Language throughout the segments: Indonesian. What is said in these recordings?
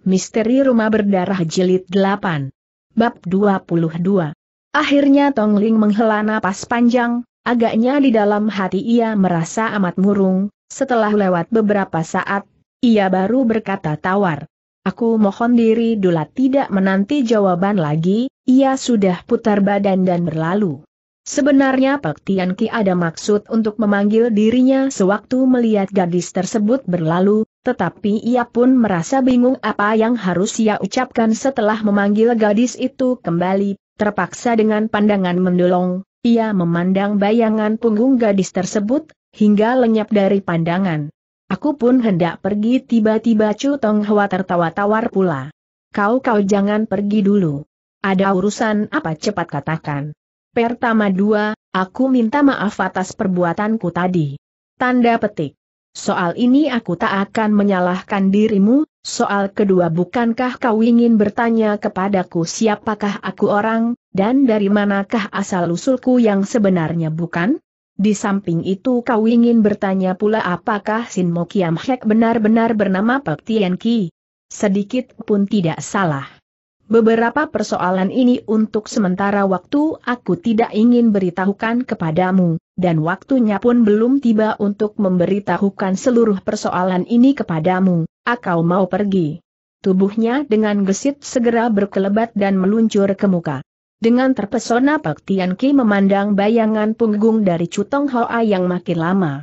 Misteri Rumah Berdarah Jilid 8 Bab 22 Akhirnya Tong Ling menghela napas panjang, agaknya di dalam hati ia merasa amat murung, setelah lewat beberapa saat, ia baru berkata tawar. Aku mohon diri Dula tidak menanti jawaban lagi, ia sudah putar badan dan berlalu. Sebenarnya Pak Tian Ki ada maksud untuk memanggil dirinya sewaktu melihat gadis tersebut berlalu, tetapi ia pun merasa bingung apa yang harus ia ucapkan setelah memanggil gadis itu kembali, terpaksa dengan pandangan mendolong, ia memandang bayangan punggung gadis tersebut, hingga lenyap dari pandangan. Aku pun hendak pergi tiba-tiba Chu Tong Hwa tertawa tawar pula. Kau-kau jangan pergi dulu. Ada urusan apa cepat katakan. Pertama dua, aku minta maaf atas perbuatanku tadi. Tanda petik soal ini aku tak akan menyalahkan dirimu, soal kedua bukankah kau ingin bertanya kepadaku siapakah aku orang, dan dari manakah asal-usulku yang sebenarnya bukan? Di samping itu kau ingin bertanya pula apakah Sin Mokiam Kiam Hek benar-benar bernama Pek Tian Ki? Sedikit pun tidak salah. Beberapa persoalan ini untuk sementara waktu aku tidak ingin beritahukan kepadamu, dan waktunya pun belum tiba untuk memberitahukan seluruh persoalan ini kepadamu, akau mau pergi. Tubuhnya dengan gesit segera berkelebat dan meluncur ke muka. Dengan terpesona Pak Tian Ki memandang bayangan punggung dari Cutong Hoa yang makin lama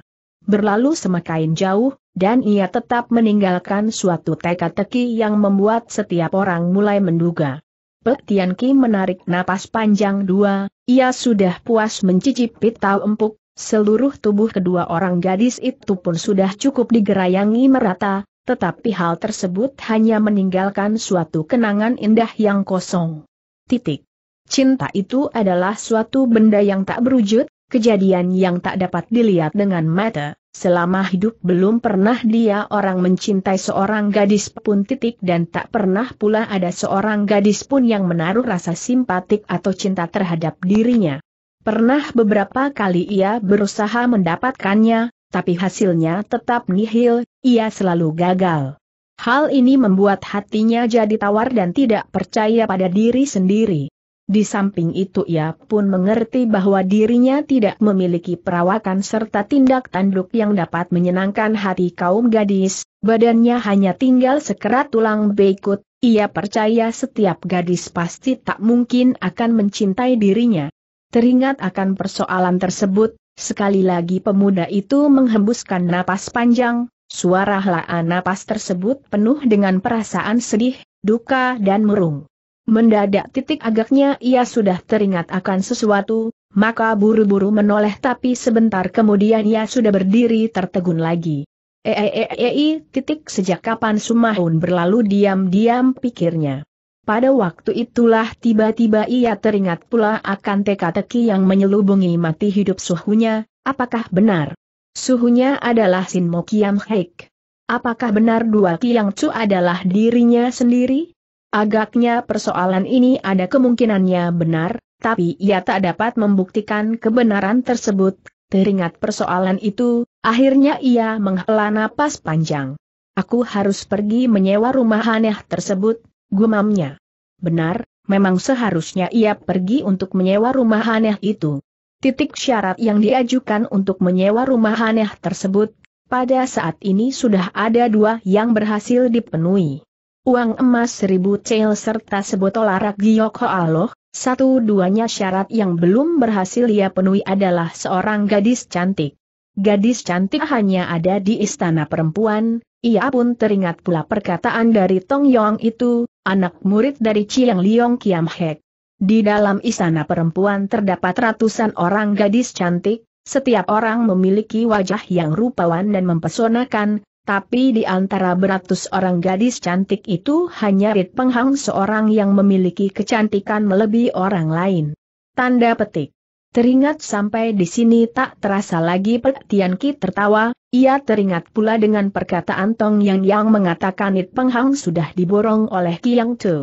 berlalu semakin jauh, dan ia tetap meninggalkan suatu teka-teki yang membuat setiap orang mulai menduga. Pek Tian Ki menarik napas panjang dua, ia sudah puas mencicipi tahu empuk, seluruh tubuh kedua orang gadis itu pun sudah cukup digerayangi merata, tetapi hal tersebut hanya meninggalkan suatu kenangan indah yang kosong. Titik. Cinta itu adalah suatu benda yang tak berwujud, kejadian yang tak dapat dilihat dengan mata. Selama hidup belum pernah dia orang mencintai seorang gadis pun titik dan tak pernah pula ada seorang gadis pun yang menaruh rasa simpatik atau cinta terhadap dirinya. Pernah beberapa kali ia berusaha mendapatkannya, tapi hasilnya tetap nihil, ia selalu gagal. Hal ini membuat hatinya jadi tawar dan tidak percaya pada diri sendiri. Di samping itu ia pun mengerti bahwa dirinya tidak memiliki perawakan serta tindak tanduk yang dapat menyenangkan hati kaum gadis, badannya hanya tinggal sekerat tulang beikut, ia percaya setiap gadis pasti tak mungkin akan mencintai dirinya. Teringat akan persoalan tersebut, sekali lagi pemuda itu menghembuskan napas panjang, suara helaan napas tersebut penuh dengan perasaan sedih, duka dan murung. Mendadak titik agaknya ia sudah teringat akan sesuatu, maka buru-buru menoleh tapi sebentar kemudian ia sudah berdiri tertegun lagi. Eeeei, eh, eh, eh, titik sejak kapan Sumahun berlalu diam-diam pikirnya. Pada waktu itulah tiba-tiba ia teringat pula akan teka-teki yang menyelubungi mati hidup suhunya, apakah benar? Suhunya adalah Sin Mokiam Kiam Apakah benar dua Kiang Chu adalah dirinya sendiri? Agaknya persoalan ini ada kemungkinannya benar, tapi ia tak dapat membuktikan kebenaran tersebut. Teringat persoalan itu, akhirnya ia menghela napas panjang. Aku harus pergi menyewa rumah aneh tersebut, gumamnya. Benar, memang seharusnya ia pergi untuk menyewa rumah aneh itu. Titik syarat yang diajukan untuk menyewa rumah aneh tersebut, pada saat ini sudah ada dua yang berhasil dipenuhi uang emas seribu cel serta sebotol arak giok aloh, satu-duanya syarat yang belum berhasil ia penuhi adalah seorang gadis cantik. Gadis cantik hanya ada di istana perempuan, ia pun teringat pula perkataan dari Tong Yong itu, anak murid dari Chiang Liong Kiam Hek. Di dalam istana perempuan terdapat ratusan orang gadis cantik, setiap orang memiliki wajah yang rupawan dan mempesonakan, tapi di antara beratus orang gadis cantik itu hanya Rit Penghang seorang yang memiliki kecantikan melebihi orang lain. Tanda petik. Teringat sampai di sini tak terasa lagi Pek Ki tertawa, ia teringat pula dengan perkataan Tong Yang yang mengatakan Rit Penghang sudah diborong oleh Ki Yang Tu.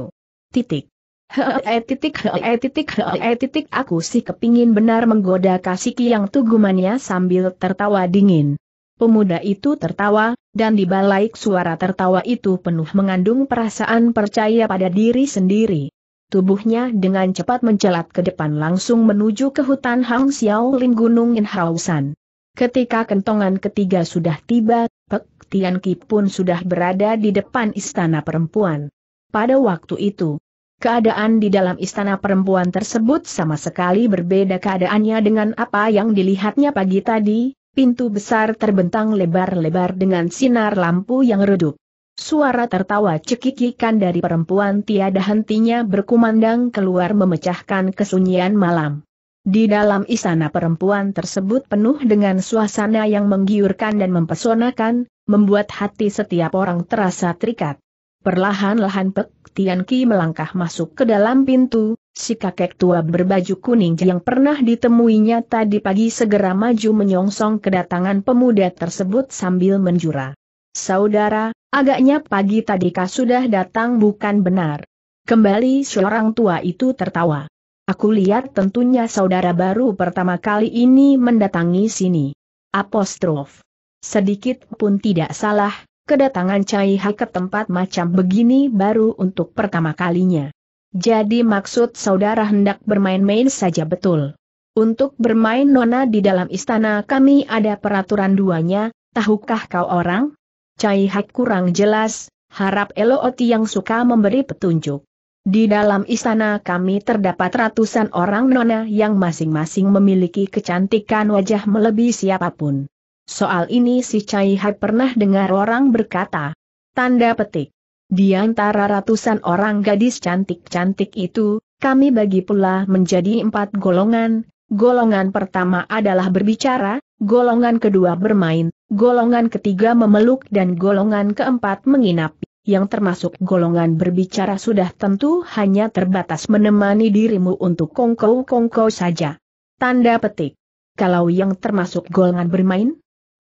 Titik. Hee titik hee titik hee titik aku sih kepingin benar menggoda kasih Ki Yang Tu gumannya sambil tertawa dingin. Pemuda itu tertawa, dan di balik suara tertawa itu penuh mengandung perasaan percaya pada diri sendiri. Tubuhnya dengan cepat mencelat ke depan langsung menuju ke hutan Hang Xiao Xiaolin Gunung Inhausan. Ketika kentongan ketiga sudah tiba, Pek Tian Ki pun sudah berada di depan istana perempuan. Pada waktu itu, keadaan di dalam istana perempuan tersebut sama sekali berbeda keadaannya dengan apa yang dilihatnya pagi tadi, pintu besar terbentang lebar-lebar dengan sinar lampu yang redup. Suara tertawa cekikikan dari perempuan tiada hentinya berkumandang keluar memecahkan kesunyian malam. Di dalam istana perempuan tersebut penuh dengan suasana yang menggiurkan dan mempesonakan, membuat hati setiap orang terasa terikat. Perlahan-lahan Pek Tian Ki melangkah masuk ke dalam pintu, si kakek tua berbaju kuning yang pernah ditemuinya tadi pagi segera maju menyongsong kedatangan pemuda tersebut sambil menjura. Saudara, agaknya pagi tadi kau sudah datang bukan benar. Kembali seorang tua itu tertawa. Aku lihat tentunya saudara baru pertama kali ini mendatangi sini. Apostrof. Sedikit pun tidak salah, kedatangan Cai Ha ke tempat macam begini baru untuk pertama kalinya. Jadi maksud saudara hendak bermain-main saja betul. Untuk bermain nona di dalam istana kami ada peraturan duanya, tahukah kau orang? Cai Hak kurang jelas, harap Elooti yang suka memberi petunjuk. Di dalam istana kami terdapat ratusan orang nona yang masing-masing memiliki kecantikan wajah melebihi siapapun. Soal ini si Cai Hai pernah dengar orang berkata. Tanda petik. Di antara ratusan orang gadis cantik-cantik itu, kami bagi pula menjadi empat golongan. Golongan pertama adalah berbicara, golongan kedua bermain, golongan ketiga memeluk dan golongan keempat menginap. Yang termasuk golongan berbicara sudah tentu hanya terbatas menemani dirimu untuk kongkow-kongkow saja. Tanda petik. Kalau yang termasuk golongan bermain,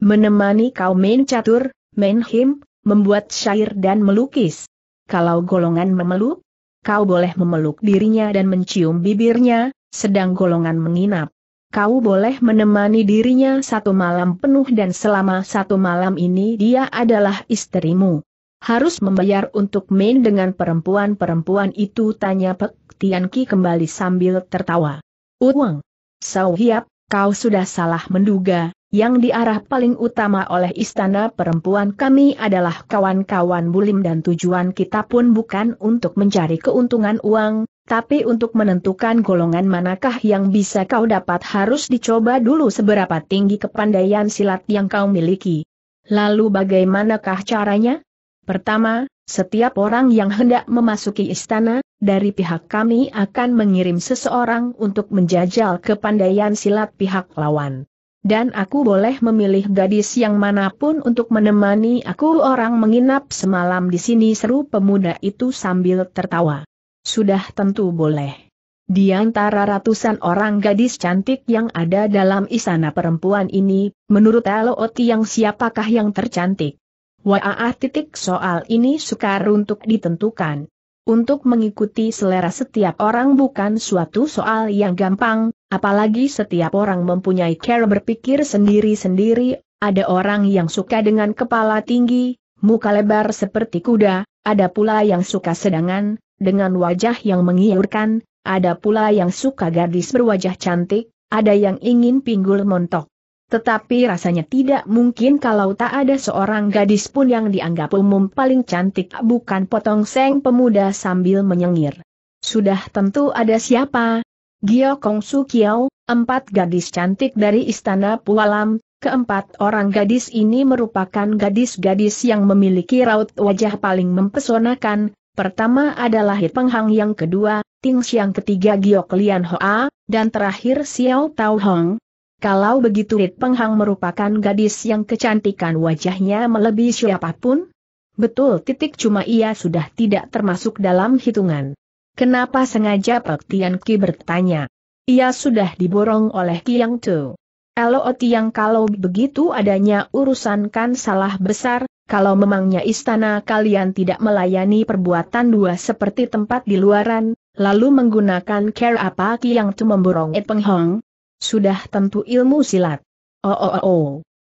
menemani kau main catur, main him, membuat syair dan melukis. Kalau golongan memeluk, kau boleh memeluk dirinya dan mencium bibirnya, sedang golongan menginap. Kau boleh menemani dirinya satu malam penuh dan selama satu malam ini dia adalah istrimu. Harus membayar untuk main dengan perempuan-perempuan itu tanya Pek Tianki kembali sambil tertawa. Uang. Sau hiap, kau sudah salah menduga, yang diarah paling utama oleh istana perempuan kami adalah kawan-kawan bulim dan tujuan kita pun bukan untuk mencari keuntungan uang, tapi untuk menentukan golongan manakah yang bisa kau dapat harus dicoba dulu seberapa tinggi kepandaian silat yang kau miliki. Lalu bagaimanakah caranya? Pertama, setiap orang yang hendak memasuki istana, dari pihak kami akan mengirim seseorang untuk menjajal kepandaian silat pihak lawan dan aku boleh memilih gadis yang manapun untuk menemani aku orang menginap semalam di sini seru pemuda itu sambil tertawa. Sudah tentu boleh. Di antara ratusan orang gadis cantik yang ada dalam istana perempuan ini, menurut Looti yang siapakah yang tercantik? Wah titik soal ini sukar untuk ditentukan. Untuk mengikuti selera setiap orang bukan suatu soal yang gampang, Apalagi setiap orang mempunyai cara berpikir sendiri-sendiri, ada orang yang suka dengan kepala tinggi, muka lebar seperti kuda, ada pula yang suka sedangan, dengan wajah yang mengiurkan, ada pula yang suka gadis berwajah cantik, ada yang ingin pinggul montok. Tetapi rasanya tidak mungkin kalau tak ada seorang gadis pun yang dianggap umum paling cantik bukan potong seng pemuda sambil menyengir. Sudah tentu ada siapa, Gio Kong Su Kiao, empat gadis cantik dari Istana Pualam, keempat orang gadis ini merupakan gadis-gadis yang memiliki raut wajah paling mempesonakan, pertama adalah Hit Penghang yang kedua, Ting Xiang ketiga Gio Kelian Hoa, dan terakhir Xiao Tao Hong. Kalau begitu Hit Penghang merupakan gadis yang kecantikan wajahnya melebihi siapapun? Betul titik cuma ia sudah tidak termasuk dalam hitungan. Kenapa sengaja Pak Tian Ki bertanya? Ia sudah diborong oleh Kiang Tu. Elo Tiang kalau begitu adanya urusan kan salah besar, kalau memangnya istana kalian tidak melayani perbuatan dua seperti tempat di luaran, lalu menggunakan care apa Kiang Tu memborong Peng Hong? Sudah tentu ilmu silat. Oh oh oh. oh.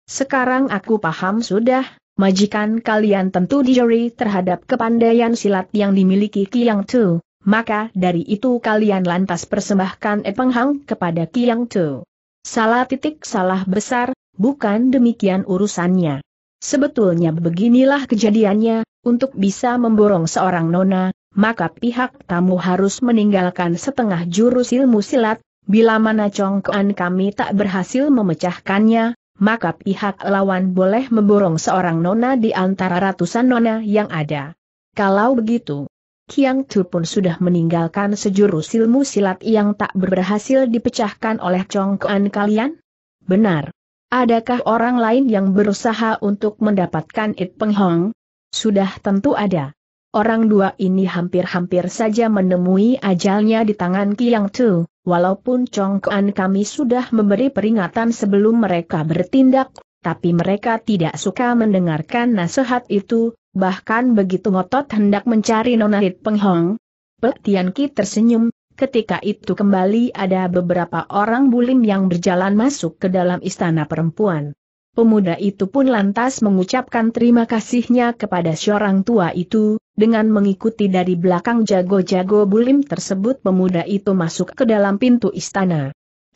Sekarang aku paham sudah, majikan kalian tentu dijuri terhadap kepandaian silat yang dimiliki Kiang Tu maka dari itu kalian lantas persembahkan Epenghang kepada Kiang Tu. Salah titik salah besar, bukan demikian urusannya. Sebetulnya beginilah kejadiannya, untuk bisa memborong seorang nona, maka pihak tamu harus meninggalkan setengah jurus ilmu silat, bila mana congkoan kami tak berhasil memecahkannya, maka pihak lawan boleh memborong seorang nona di antara ratusan nona yang ada. Kalau begitu, Kiang Chu pun sudah meninggalkan sejurus ilmu silat yang tak berhasil dipecahkan oleh Kuan kalian? Benar. Adakah orang lain yang berusaha untuk mendapatkan It Peng Hong? Sudah tentu ada. Orang dua ini hampir-hampir saja menemui ajalnya di tangan Kiang Tu, walaupun Kuan kami sudah memberi peringatan sebelum mereka bertindak, tapi mereka tidak suka mendengarkan nasihat itu, bahkan begitu ngotot hendak mencari Nona Hit Penghong. Pek Ki tersenyum, ketika itu kembali ada beberapa orang bulim yang berjalan masuk ke dalam istana perempuan. Pemuda itu pun lantas mengucapkan terima kasihnya kepada seorang tua itu, dengan mengikuti dari belakang jago-jago bulim tersebut pemuda itu masuk ke dalam pintu istana.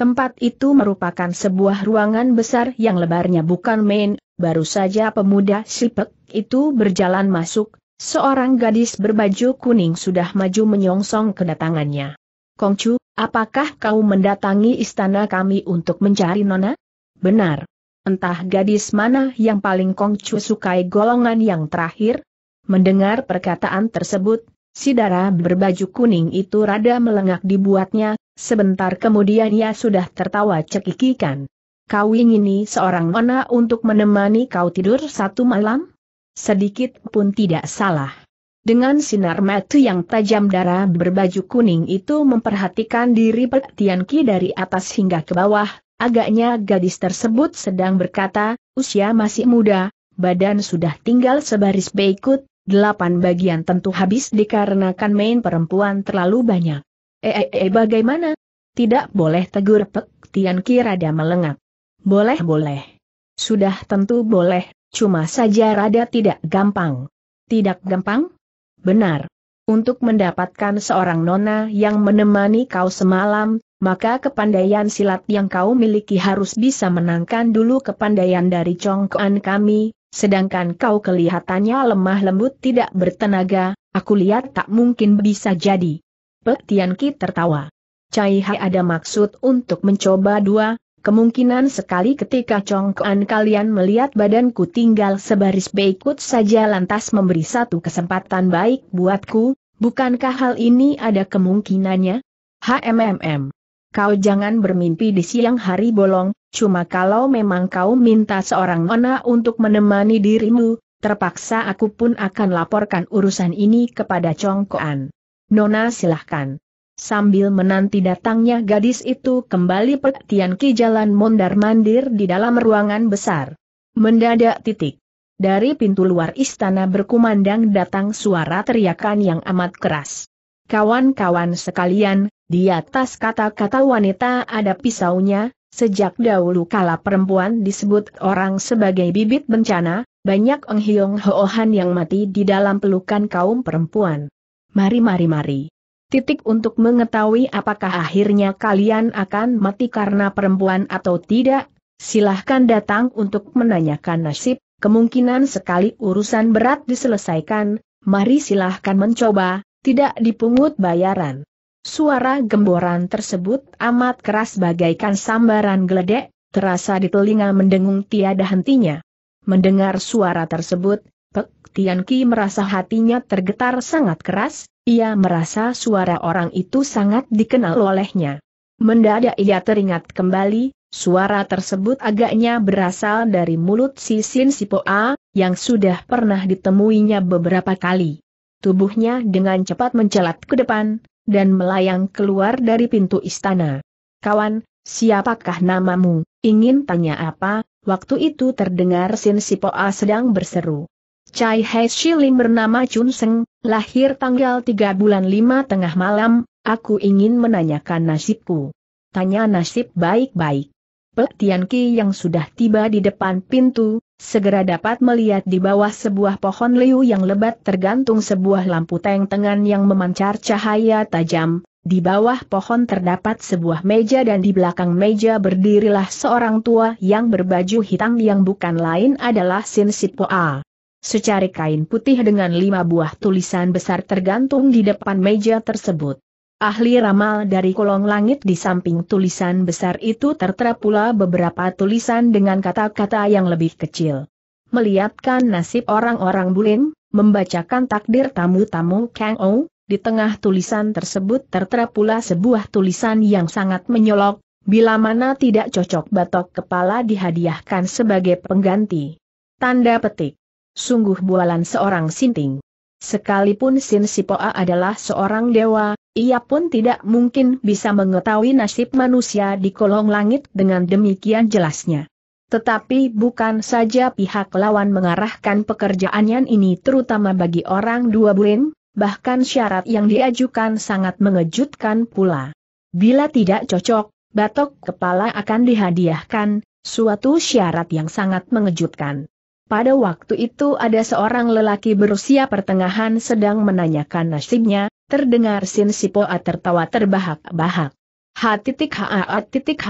Tempat itu merupakan sebuah ruangan besar yang lebarnya bukan main, baru saja pemuda Sipek itu berjalan masuk, seorang gadis berbaju kuning sudah maju menyongsong kedatangannya. Kongcu, apakah kau mendatangi istana kami untuk mencari Nona? Benar. Entah gadis mana yang paling Kongcu sukai golongan yang terakhir? Mendengar perkataan tersebut, si darah berbaju kuning itu rada melengak dibuatnya, Sebentar kemudian ia sudah tertawa cekikikan. Kau ingini seorang mana untuk menemani kau tidur satu malam? Sedikit pun tidak salah. Dengan sinar mata yang tajam darah berbaju kuning itu memperhatikan diri Petian Ki dari atas hingga ke bawah, agaknya gadis tersebut sedang berkata, usia masih muda, badan sudah tinggal sebaris beikut, delapan bagian tentu habis dikarenakan main perempuan terlalu banyak. Eh, eh, eh bagaimana? Tidak boleh tegur Pek Tian Ki rada melengak. Boleh-boleh. Sudah tentu boleh, cuma saja rada tidak gampang. Tidak gampang? Benar. Untuk mendapatkan seorang nona yang menemani kau semalam, maka kepandaian silat yang kau miliki harus bisa menangkan dulu kepandaian dari congkoan kami, sedangkan kau kelihatannya lemah lembut tidak bertenaga, aku lihat tak mungkin bisa jadi. Petian Ki tertawa. Cai Hai ada maksud untuk mencoba dua, kemungkinan sekali ketika congkoan kalian melihat badanku tinggal sebaris beikut saja lantas memberi satu kesempatan baik buatku, bukankah hal ini ada kemungkinannya? HMMM. Kau jangan bermimpi di siang hari bolong, cuma kalau memang kau minta seorang mana untuk menemani dirimu, terpaksa aku pun akan laporkan urusan ini kepada Congkoan. Nona silahkan. Sambil menanti datangnya gadis itu kembali Petian Ki jalan mondar-mandir di dalam ruangan besar. Mendadak titik. Dari pintu luar istana berkumandang datang suara teriakan yang amat keras. Kawan-kawan sekalian, di atas kata-kata wanita ada pisaunya, sejak dahulu kala perempuan disebut orang sebagai bibit bencana, banyak enghiong Hiong Hoohan yang mati di dalam pelukan kaum perempuan. Mari mari mari. Titik untuk mengetahui apakah akhirnya kalian akan mati karena perempuan atau tidak, silahkan datang untuk menanyakan nasib, kemungkinan sekali urusan berat diselesaikan, mari silahkan mencoba, tidak dipungut bayaran. Suara gemboran tersebut amat keras bagaikan sambaran geledek, terasa di telinga mendengung tiada hentinya. Mendengar suara tersebut, Pek Tian Ki merasa hatinya tergetar sangat keras, ia merasa suara orang itu sangat dikenal olehnya. Mendadak ia teringat kembali, suara tersebut agaknya berasal dari mulut si Sin A yang sudah pernah ditemuinya beberapa kali. Tubuhnya dengan cepat mencelat ke depan, dan melayang keluar dari pintu istana. Kawan, siapakah namamu, ingin tanya apa, waktu itu terdengar Sin A sedang berseru. Cai He Shilin bernama Chun Seng, lahir tanggal 3 bulan 5 tengah malam, aku ingin menanyakan nasibku. Tanya nasib baik-baik. Pek Tian yang sudah tiba di depan pintu, segera dapat melihat di bawah sebuah pohon liu yang lebat tergantung sebuah lampu teng-tengan yang memancar cahaya tajam. Di bawah pohon terdapat sebuah meja dan di belakang meja berdirilah seorang tua yang berbaju hitam yang bukan lain adalah Sin A secari kain putih dengan lima buah tulisan besar tergantung di depan meja tersebut. Ahli ramal dari kolong langit di samping tulisan besar itu tertera pula beberapa tulisan dengan kata-kata yang lebih kecil. Melihatkan nasib orang-orang bulim, membacakan takdir tamu-tamu Kang O, di tengah tulisan tersebut tertera pula sebuah tulisan yang sangat menyolok, bila mana tidak cocok batok kepala dihadiahkan sebagai pengganti. Tanda petik sungguh bualan seorang sinting. Sekalipun Sin Sipoa adalah seorang dewa, ia pun tidak mungkin bisa mengetahui nasib manusia di kolong langit dengan demikian jelasnya. Tetapi bukan saja pihak lawan mengarahkan pekerjaannya ini terutama bagi orang dua bulan, bahkan syarat yang diajukan sangat mengejutkan pula. Bila tidak cocok, batok kepala akan dihadiahkan, suatu syarat yang sangat mengejutkan. Pada waktu itu ada seorang lelaki berusia pertengahan sedang menanyakan nasibnya, terdengar Sin Sipoa tertawa terbahak-bahak. H titik titik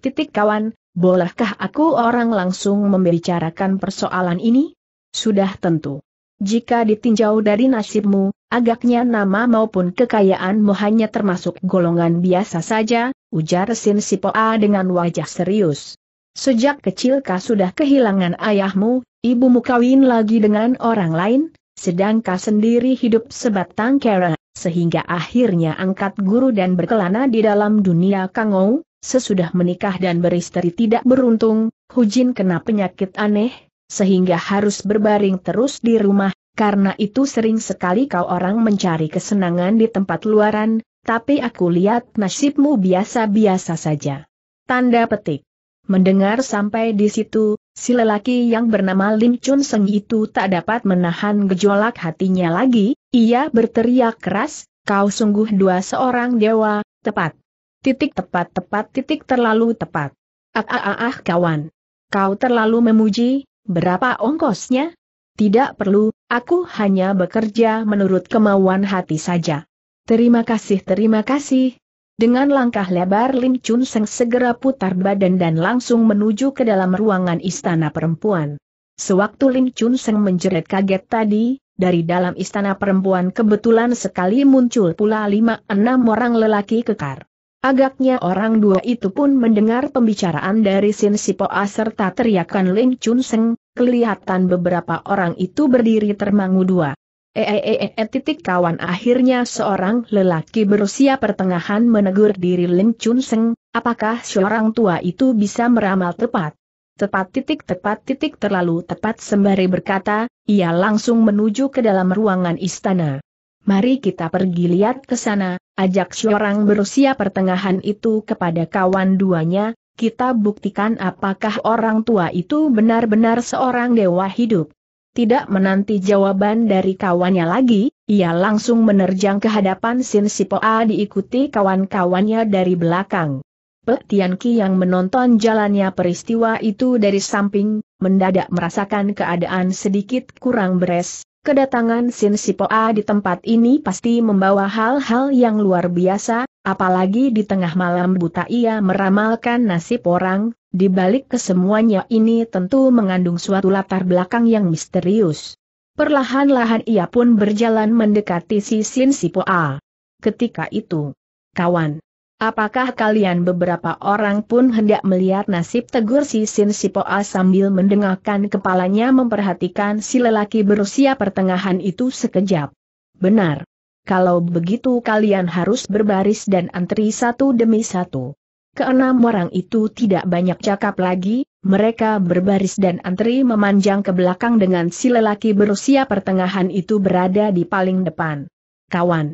titik kawan, bolehkah aku orang langsung membicarakan persoalan ini? Sudah tentu. Jika ditinjau dari nasibmu, agaknya nama maupun kekayaanmu hanya termasuk golongan biasa saja, ujar Sin Sipoa dengan wajah serius. Sejak kecil kau sudah kehilangan ayahmu, ibumu kawin lagi dengan orang lain, sedangkan sendiri hidup sebatang kera, sehingga akhirnya angkat guru dan berkelana di dalam dunia kangou, sesudah menikah dan beristri tidak beruntung, Hujin kena penyakit aneh, sehingga harus berbaring terus di rumah, karena itu sering sekali kau orang mencari kesenangan di tempat luaran, tapi aku lihat nasibmu biasa-biasa saja. Tanda petik. Mendengar sampai di situ, Si lelaki yang bernama Lim Chun Seng itu tak dapat menahan gejolak hatinya lagi, ia berteriak keras, kau sungguh dua seorang dewa, tepat. Titik tepat tepat titik terlalu tepat. Ah ah ah, ah kawan. Kau terlalu memuji, berapa ongkosnya? Tidak perlu, aku hanya bekerja menurut kemauan hati saja. Terima kasih terima kasih, dengan langkah lebar Lim Chun Seng segera putar badan dan langsung menuju ke dalam ruangan istana perempuan. Sewaktu Lim Chun Seng menjerit kaget tadi, dari dalam istana perempuan kebetulan sekali muncul pula lima enam orang lelaki kekar. Agaknya orang dua itu pun mendengar pembicaraan dari Sin Sipoa serta teriakan Lim Chun Seng, kelihatan beberapa orang itu berdiri termangu dua. Eee, eh, eh, eh, titik kawan akhirnya seorang lelaki berusia pertengahan menegur diri Lim Chun Seng, apakah seorang tua itu bisa meramal tepat? Tepat titik tepat titik terlalu tepat sembari berkata, ia langsung menuju ke dalam ruangan istana. Mari kita pergi lihat ke sana, ajak seorang berusia pertengahan itu kepada kawan duanya, kita buktikan apakah orang tua itu benar-benar seorang dewa hidup. Tidak menanti jawaban dari kawannya lagi, ia langsung menerjang ke hadapan Sin Sipoa diikuti kawan-kawannya dari belakang. Pek Tian yang menonton jalannya peristiwa itu dari samping, mendadak merasakan keadaan sedikit kurang beres. Kedatangan Sin Sipoa di tempat ini pasti membawa hal-hal yang luar biasa, apalagi di tengah malam buta ia meramalkan nasib orang, di balik kesemuanya ini tentu mengandung suatu latar belakang yang misterius. Perlahan-lahan ia pun berjalan mendekati si Sin Sipoa. Ketika itu, kawan, apakah kalian beberapa orang pun hendak melihat nasib tegur si Sin Sipoa sambil mendengarkan kepalanya memperhatikan si lelaki berusia pertengahan itu sekejap? Benar. Kalau begitu kalian harus berbaris dan antri satu demi satu. Keenam orang itu tidak banyak cakap lagi, mereka berbaris dan antri memanjang ke belakang dengan si lelaki berusia pertengahan itu berada di paling depan. Kawan,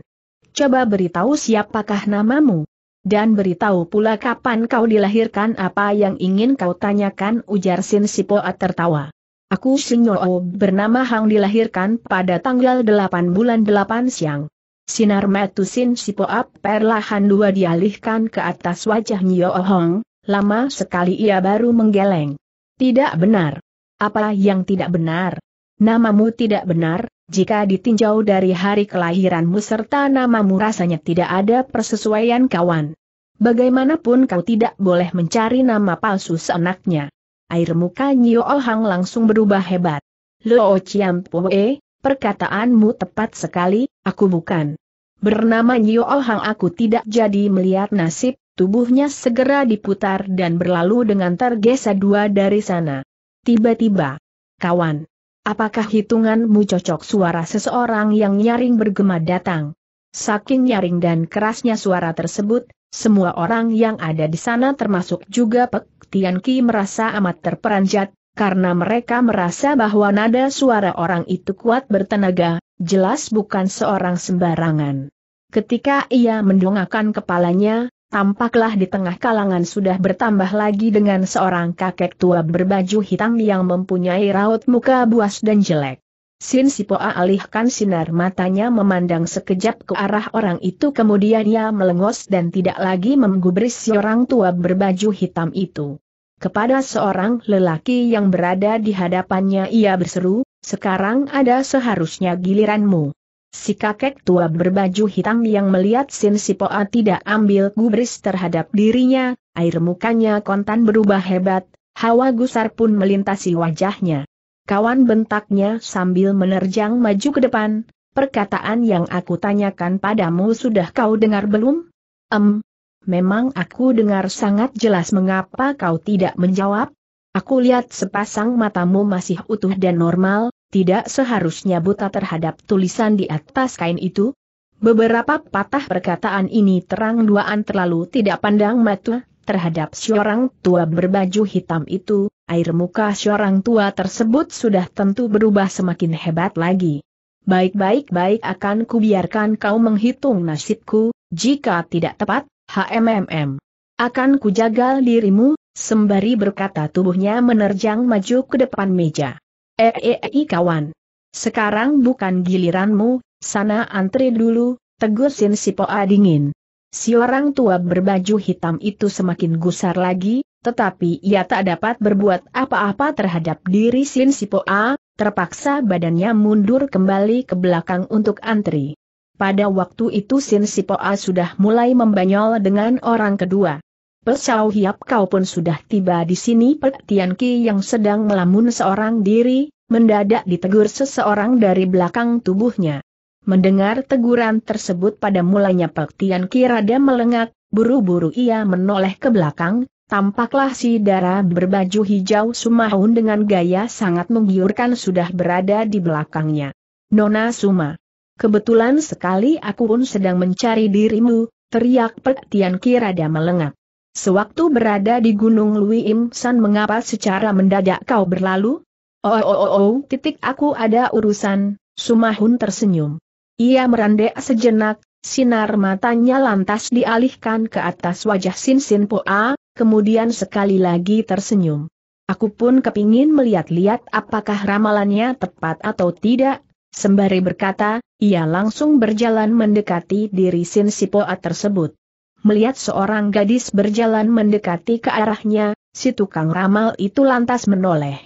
coba beritahu siapakah namamu. Dan beritahu pula kapan kau dilahirkan apa yang ingin kau tanyakan ujar Sin Sipoa tertawa. Aku Sinyo bernama Hang dilahirkan pada tanggal 8 bulan 8 siang. Sinar Metusin Sipoap perlahan dua dialihkan ke atas wajah Nio Hong, lama sekali ia baru menggeleng. Tidak benar. Apa yang tidak benar? Namamu tidak benar, jika ditinjau dari hari kelahiranmu serta namamu rasanya tidak ada persesuaian kawan. Bagaimanapun kau tidak boleh mencari nama palsu seenaknya. Air muka Nio Ohang langsung berubah hebat. Lo Chiam Poe, perkataanmu tepat sekali, aku bukan bernama Nyo oh Hang aku tidak jadi melihat nasib, tubuhnya segera diputar dan berlalu dengan tergesa dua dari sana. Tiba-tiba, kawan, apakah hitunganmu cocok suara seseorang yang nyaring bergema datang? Saking nyaring dan kerasnya suara tersebut, semua orang yang ada di sana termasuk juga Pek Tian Ki merasa amat terperanjat, karena mereka merasa bahwa nada suara orang itu kuat bertenaga, jelas bukan seorang sembarangan. Ketika ia mendongakkan kepalanya, tampaklah di tengah kalangan sudah bertambah lagi dengan seorang kakek tua berbaju hitam yang mempunyai raut muka buas dan jelek. Sin Sipoa alihkan sinar matanya memandang sekejap ke arah orang itu kemudian ia melengos dan tidak lagi menggubris si orang tua berbaju hitam itu. Kepada seorang lelaki yang berada di hadapannya ia berseru, sekarang ada seharusnya giliranmu. Si kakek tua berbaju hitam yang melihat Sin Sipoa tidak ambil gubris terhadap dirinya, air mukanya kontan berubah hebat, hawa gusar pun melintasi wajahnya. Kawan bentaknya sambil menerjang maju ke depan, perkataan yang aku tanyakan padamu sudah kau dengar belum? Em, memang aku dengar sangat jelas mengapa kau tidak menjawab? Aku lihat sepasang matamu masih utuh dan normal, tidak seharusnya buta terhadap tulisan di atas kain itu? Beberapa patah perkataan ini terang duaan terlalu tidak pandang mata terhadap seorang tua berbaju hitam itu, air muka seorang tua tersebut sudah tentu berubah semakin hebat lagi. Baik-baik-baik akan kubiarkan kau menghitung nasibku, jika tidak tepat, HMMM. Akan kujagal dirimu, sembari berkata tubuhnya menerjang maju ke depan meja. Eei kawan. Sekarang bukan giliranmu, sana antri dulu, tegusin si Poa dingin. Si orang tua berbaju hitam itu semakin gusar lagi, tetapi ia tak dapat berbuat apa-apa terhadap diri Sin Sipoa, terpaksa badannya mundur kembali ke belakang untuk antri. Pada waktu itu Sin Sipoa sudah mulai membanyol dengan orang kedua. Pesau Hiap kau pun sudah tiba di sini Petian Ki yang sedang melamun seorang diri, mendadak ditegur seseorang dari belakang tubuhnya. Mendengar teguran tersebut pada mulanya Petian Ki rada melengak, buru-buru ia menoleh ke belakang, tampaklah si darah berbaju hijau Sumahun dengan gaya sangat menggiurkan sudah berada di belakangnya. Nona Suma. Kebetulan sekali aku pun sedang mencari dirimu, teriak Petian Ki rada melengak. Sewaktu berada di Gunung Lui San mengapa secara mendadak kau berlalu? Oh, oh, oh, oh, titik aku ada urusan, Sumahun tersenyum. Ia merandek sejenak, sinar matanya lantas dialihkan ke atas wajah Sin Sin Poa, kemudian sekali lagi tersenyum. Aku pun kepingin melihat-lihat apakah ramalannya tepat atau tidak, sembari berkata, ia langsung berjalan mendekati diri Sin Sipoa tersebut. Melihat seorang gadis berjalan mendekati ke arahnya, si tukang ramal itu lantas menoleh.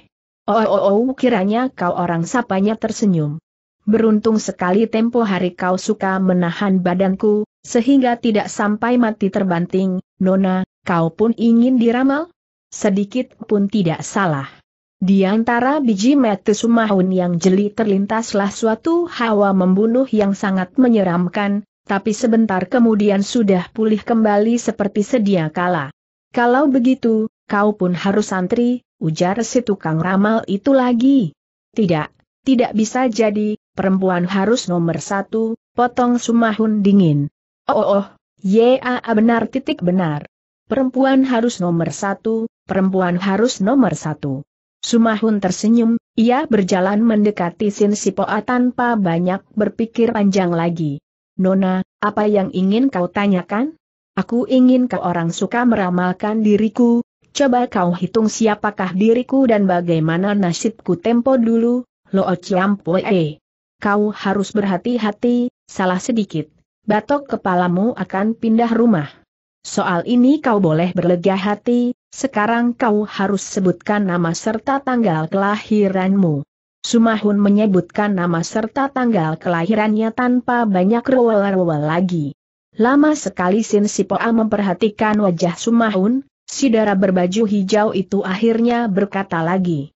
Oh, oh, oh, kiranya kau orang sapanya tersenyum. Beruntung sekali tempo hari kau suka menahan badanku, sehingga tidak sampai mati terbanting, Nona, kau pun ingin diramal? Sedikit pun tidak salah. Di antara biji mata sumahun yang jeli terlintaslah suatu hawa membunuh yang sangat menyeramkan, tapi sebentar kemudian sudah pulih kembali seperti sedia kala. Kalau begitu, kau pun harus antri, ujar si tukang ramal itu lagi. Tidak, tidak bisa jadi, perempuan harus nomor satu, potong sumahun dingin. Oh oh, oh ya benar titik benar. Perempuan harus nomor satu, perempuan harus nomor satu. Sumahun tersenyum, ia berjalan mendekati Sin Sipoa tanpa banyak berpikir panjang lagi. Nona, apa yang ingin kau tanyakan? Aku ingin kau orang suka meramalkan diriku, coba kau hitung siapakah diriku dan bagaimana nasibku tempo dulu, Loo Chiampoe. Kau harus berhati-hati, salah sedikit. Batok kepalamu akan pindah rumah. Soal ini kau boleh berlega hati, sekarang kau harus sebutkan nama serta tanggal kelahiranmu. Sumahun menyebutkan nama serta tanggal kelahirannya tanpa banyak rewel-rewel lagi. Lama sekali Sin Sipoa memperhatikan wajah Sumahun, si darah berbaju hijau itu akhirnya berkata lagi.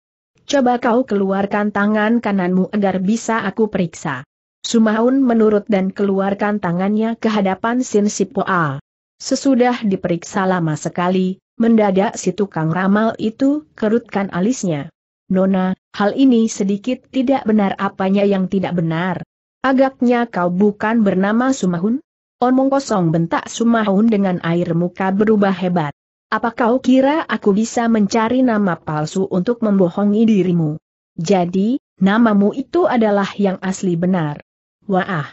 Coba kau keluarkan tangan kananmu agar bisa aku periksa. Sumahun menurut dan keluarkan tangannya ke hadapan Sin Sipoa. Sesudah diperiksa lama sekali, mendadak si tukang ramal itu kerutkan alisnya. Nona, hal ini sedikit tidak benar apanya yang tidak benar. Agaknya kau bukan bernama Sumahun? Omong kosong bentak Sumahun dengan air muka berubah hebat. Apa kau kira aku bisa mencari nama palsu untuk membohongi dirimu? Jadi, namamu itu adalah yang asli benar. Wah,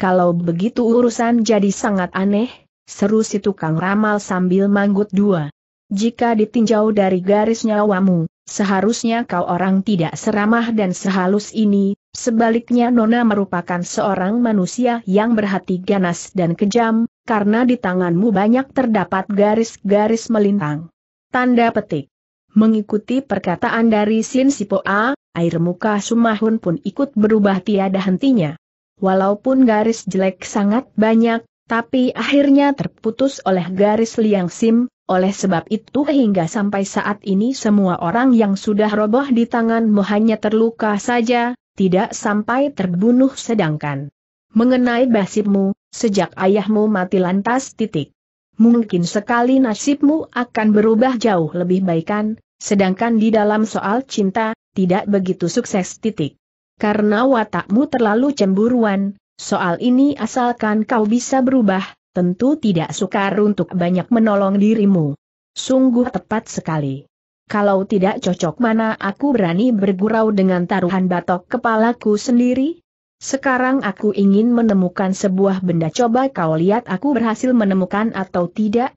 kalau begitu urusan jadi sangat aneh, seru si tukang ramal sambil manggut dua. Jika ditinjau dari garis nyawamu, seharusnya kau orang tidak seramah dan sehalus ini, sebaliknya Nona merupakan seorang manusia yang berhati ganas dan kejam, karena di tanganmu banyak terdapat garis-garis melintang. Tanda petik. Mengikuti perkataan dari Sin Sipoa, air muka Sumahun pun ikut berubah tiada hentinya. Walaupun garis jelek sangat banyak, tapi akhirnya terputus oleh garis liang Sim, oleh sebab itu hingga sampai saat ini semua orang yang sudah roboh di tanganmu hanya terluka saja, tidak sampai terbunuh sedangkan. Mengenai basibmu, sejak ayahmu mati lantas titik. Mungkin sekali nasibmu akan berubah jauh lebih baikan, sedangkan di dalam soal cinta, tidak begitu sukses titik. Karena watakmu terlalu cemburuan, soal ini asalkan kau bisa berubah, tentu tidak sukar untuk banyak menolong dirimu. Sungguh tepat sekali. Kalau tidak cocok mana aku berani bergurau dengan taruhan batok kepalaku sendiri? Sekarang aku ingin menemukan sebuah benda coba kau lihat aku berhasil menemukan atau tidak?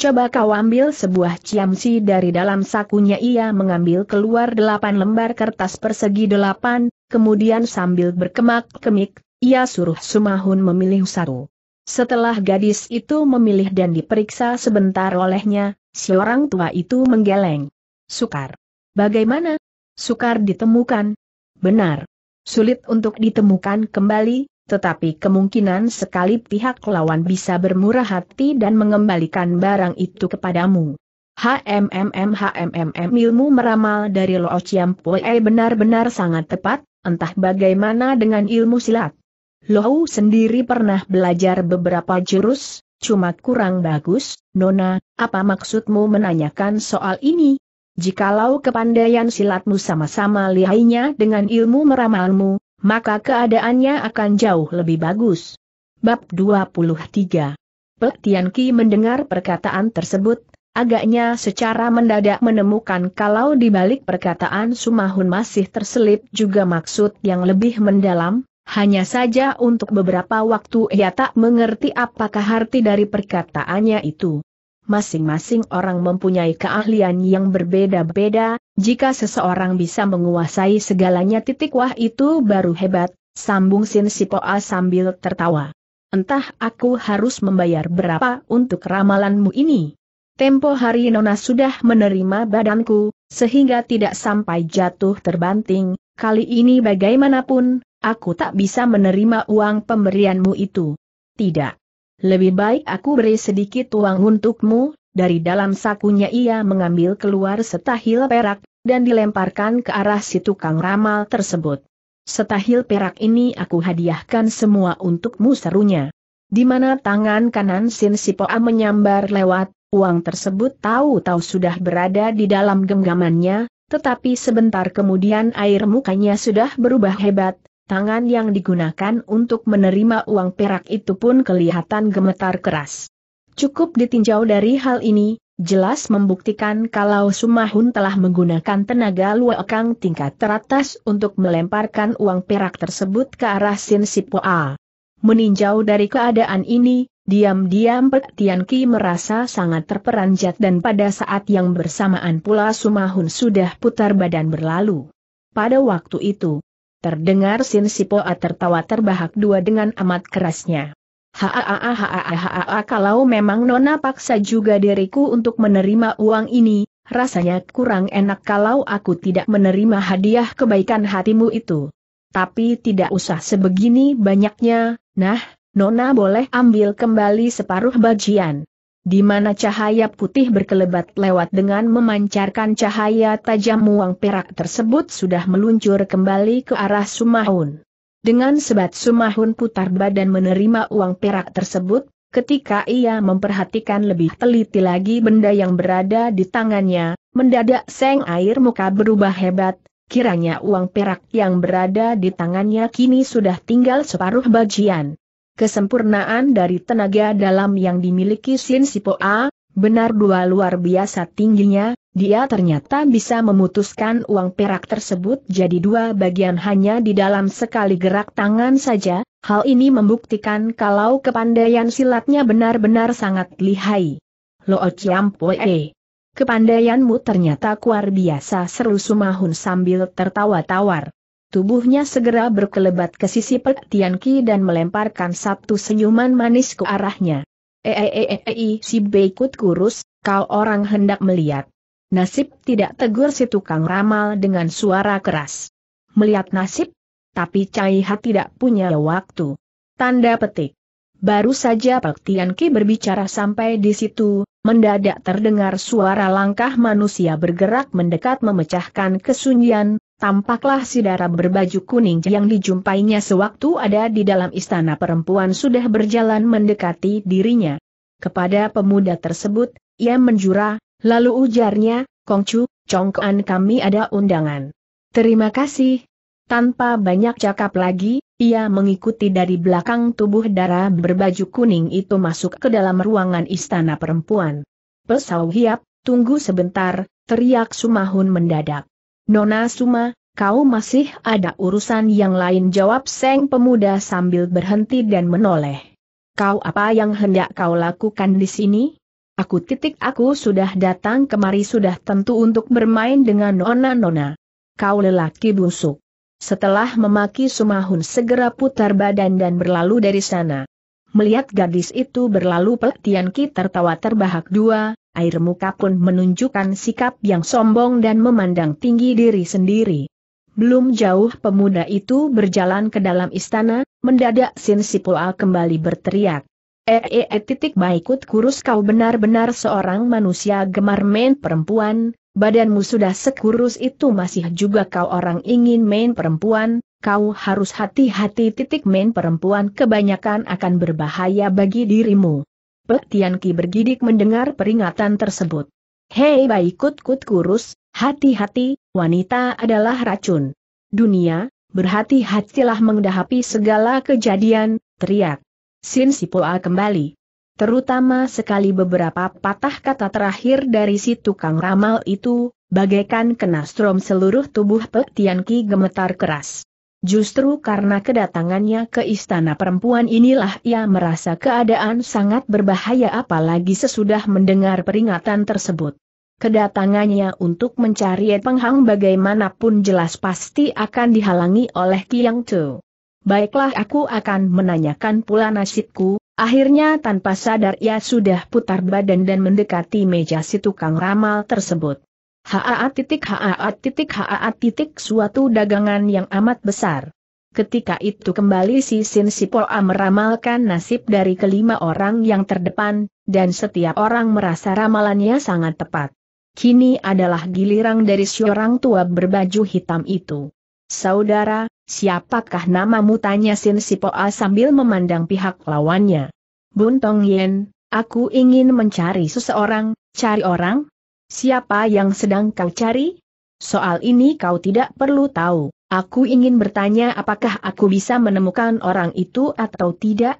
Coba kau ambil sebuah ciamsi dari dalam sakunya ia mengambil keluar delapan lembar kertas persegi delapan, kemudian sambil berkemak-kemik, ia suruh Sumahun memilih satu. Setelah gadis itu memilih dan diperiksa sebentar olehnya, si orang tua itu menggeleng. Sukar. Bagaimana? Sukar ditemukan? Benar. Sulit untuk ditemukan kembali, tetapi kemungkinan sekali pihak lawan bisa bermurah hati dan mengembalikan barang itu kepadamu. HMMM HMMM ilmu meramal dari Lo Chiam Pue benar-benar sangat tepat, entah bagaimana dengan ilmu silat. Lohu sendiri pernah belajar beberapa jurus, cuma kurang bagus, Nona, apa maksudmu menanyakan soal ini? Jikalau kepandaian silatmu sama-sama lihainya dengan ilmu meramalmu, maka keadaannya akan jauh lebih bagus. Bab 23 Pek mendengar perkataan tersebut, agaknya secara mendadak menemukan kalau di balik perkataan Sumahun masih terselip juga maksud yang lebih mendalam, hanya saja untuk beberapa waktu ia tak mengerti apakah arti dari perkataannya itu. Masing-masing orang mempunyai keahlian yang berbeda-beda, jika seseorang bisa menguasai segalanya titik wah itu baru hebat, sambung Sin Sipoa sambil tertawa. Entah aku harus membayar berapa untuk ramalanmu ini. Tempo hari Nona sudah menerima badanku, sehingga tidak sampai jatuh terbanting, kali ini bagaimanapun, Aku tak bisa menerima uang pemberianmu itu. Tidak. Lebih baik aku beri sedikit uang untukmu, dari dalam sakunya ia mengambil keluar setahil perak, dan dilemparkan ke arah si tukang ramal tersebut. Setahil perak ini aku hadiahkan semua untukmu serunya. Di mana tangan kanan Sin Sipoa menyambar lewat, uang tersebut tahu-tahu sudah berada di dalam genggamannya, tetapi sebentar kemudian air mukanya sudah berubah hebat, tangan yang digunakan untuk menerima uang perak itu pun kelihatan gemetar keras. Cukup ditinjau dari hal ini, jelas membuktikan kalau Sumahun telah menggunakan tenaga luakang tingkat teratas untuk melemparkan uang perak tersebut ke arah Sin Sipoa. Meninjau dari keadaan ini, diam-diam Pek Tian merasa sangat terperanjat dan pada saat yang bersamaan pula Sumahun sudah putar badan berlalu. Pada waktu itu, Terdengar Sin Sipoa tertawa terbahak dua dengan amat kerasnya. Haa haa haaa kalau memang Nona paksa juga diriku untuk menerima uang ini, rasanya kurang enak kalau aku tidak menerima hadiah kebaikan hatimu itu. Tapi tidak usah sebegini banyaknya, nah, Nona boleh ambil kembali separuh bagian di mana cahaya putih berkelebat lewat dengan memancarkan cahaya tajam uang perak tersebut sudah meluncur kembali ke arah Sumahun. Dengan sebat Sumahun putar badan menerima uang perak tersebut, ketika ia memperhatikan lebih teliti lagi benda yang berada di tangannya, mendadak seng air muka berubah hebat, kiranya uang perak yang berada di tangannya kini sudah tinggal separuh bagian kesempurnaan dari tenaga dalam yang dimiliki Sin Sipo A, benar dua luar biasa tingginya, dia ternyata bisa memutuskan uang perak tersebut jadi dua bagian hanya di dalam sekali gerak tangan saja, hal ini membuktikan kalau kepandaian silatnya benar-benar sangat lihai. Lo Chiampoe. Kepandaianmu ternyata luar biasa seru Sumahun sambil tertawa tawar. Tubuhnya segera berkelebat ke sisi Pek Tian Ki dan melemparkan satu senyuman manis ke arahnya. Eeeei e, si Beikut kurus, kau orang hendak melihat. Nasib tidak tegur si tukang ramal dengan suara keras. Melihat nasib? Tapi Cai Ha tidak punya waktu. Tanda petik. Baru saja Pak Tian Ki berbicara sampai di situ, mendadak terdengar suara langkah manusia bergerak mendekat memecahkan kesunyian, Tampaklah si darah berbaju kuning yang dijumpainya sewaktu ada di dalam istana perempuan sudah berjalan mendekati dirinya. Kepada pemuda tersebut, ia menjura, lalu ujarnya, Kongcu, Congkoan kami ada undangan. Terima kasih. Tanpa banyak cakap lagi, ia mengikuti dari belakang tubuh darah berbaju kuning itu masuk ke dalam ruangan istana perempuan. Pesau hiap, tunggu sebentar, teriak Sumahun mendadak. Nona Suma, kau masih ada urusan yang lain jawab Seng pemuda sambil berhenti dan menoleh. Kau apa yang hendak kau lakukan di sini? Aku titik aku sudah datang kemari sudah tentu untuk bermain dengan nona-nona. Kau lelaki busuk. Setelah memaki Sumahun segera putar badan dan berlalu dari sana. Melihat gadis itu berlalu pelatihan Tian Ki tertawa terbahak dua, air muka pun menunjukkan sikap yang sombong dan memandang tinggi diri sendiri. Belum jauh pemuda itu berjalan ke dalam istana, mendadak Sin kembali berteriak. Ee eh, -e eh, eh, titik baikut kurus kau benar-benar seorang manusia gemar main perempuan, badanmu sudah sekurus itu masih juga kau orang ingin main perempuan, kau harus hati-hati titik main perempuan kebanyakan akan berbahaya bagi dirimu. Petianki Ki bergidik mendengar peringatan tersebut. Hei baik kut kut kurus, hati-hati, wanita adalah racun. Dunia, berhati-hatilah menghadapi segala kejadian, teriak. Sin Sipoa kembali. Terutama sekali beberapa patah kata terakhir dari si tukang ramal itu, bagaikan kena strom seluruh tubuh Petianki Ki gemetar keras. Justru karena kedatangannya ke istana perempuan inilah ia merasa keadaan sangat berbahaya apalagi sesudah mendengar peringatan tersebut. Kedatangannya untuk mencari penghang bagaimanapun jelas pasti akan dihalangi oleh Kiang Tu. Baiklah aku akan menanyakan pula nasibku, akhirnya tanpa sadar ia sudah putar badan dan mendekati meja si tukang ramal tersebut. Haa titik haa titik haa titik suatu dagangan yang amat besar. Ketika itu kembali si Sin Sipoa meramalkan nasib dari kelima orang yang terdepan, dan setiap orang merasa ramalannya sangat tepat. Kini adalah giliran dari seorang tua berbaju hitam itu. Saudara, siapakah namamu tanya Sin Sipoa sambil memandang pihak lawannya. Buntong Yen, aku ingin mencari seseorang, cari orang, Siapa yang sedang kau cari? Soal ini kau tidak perlu tahu. Aku ingin bertanya apakah aku bisa menemukan orang itu atau tidak?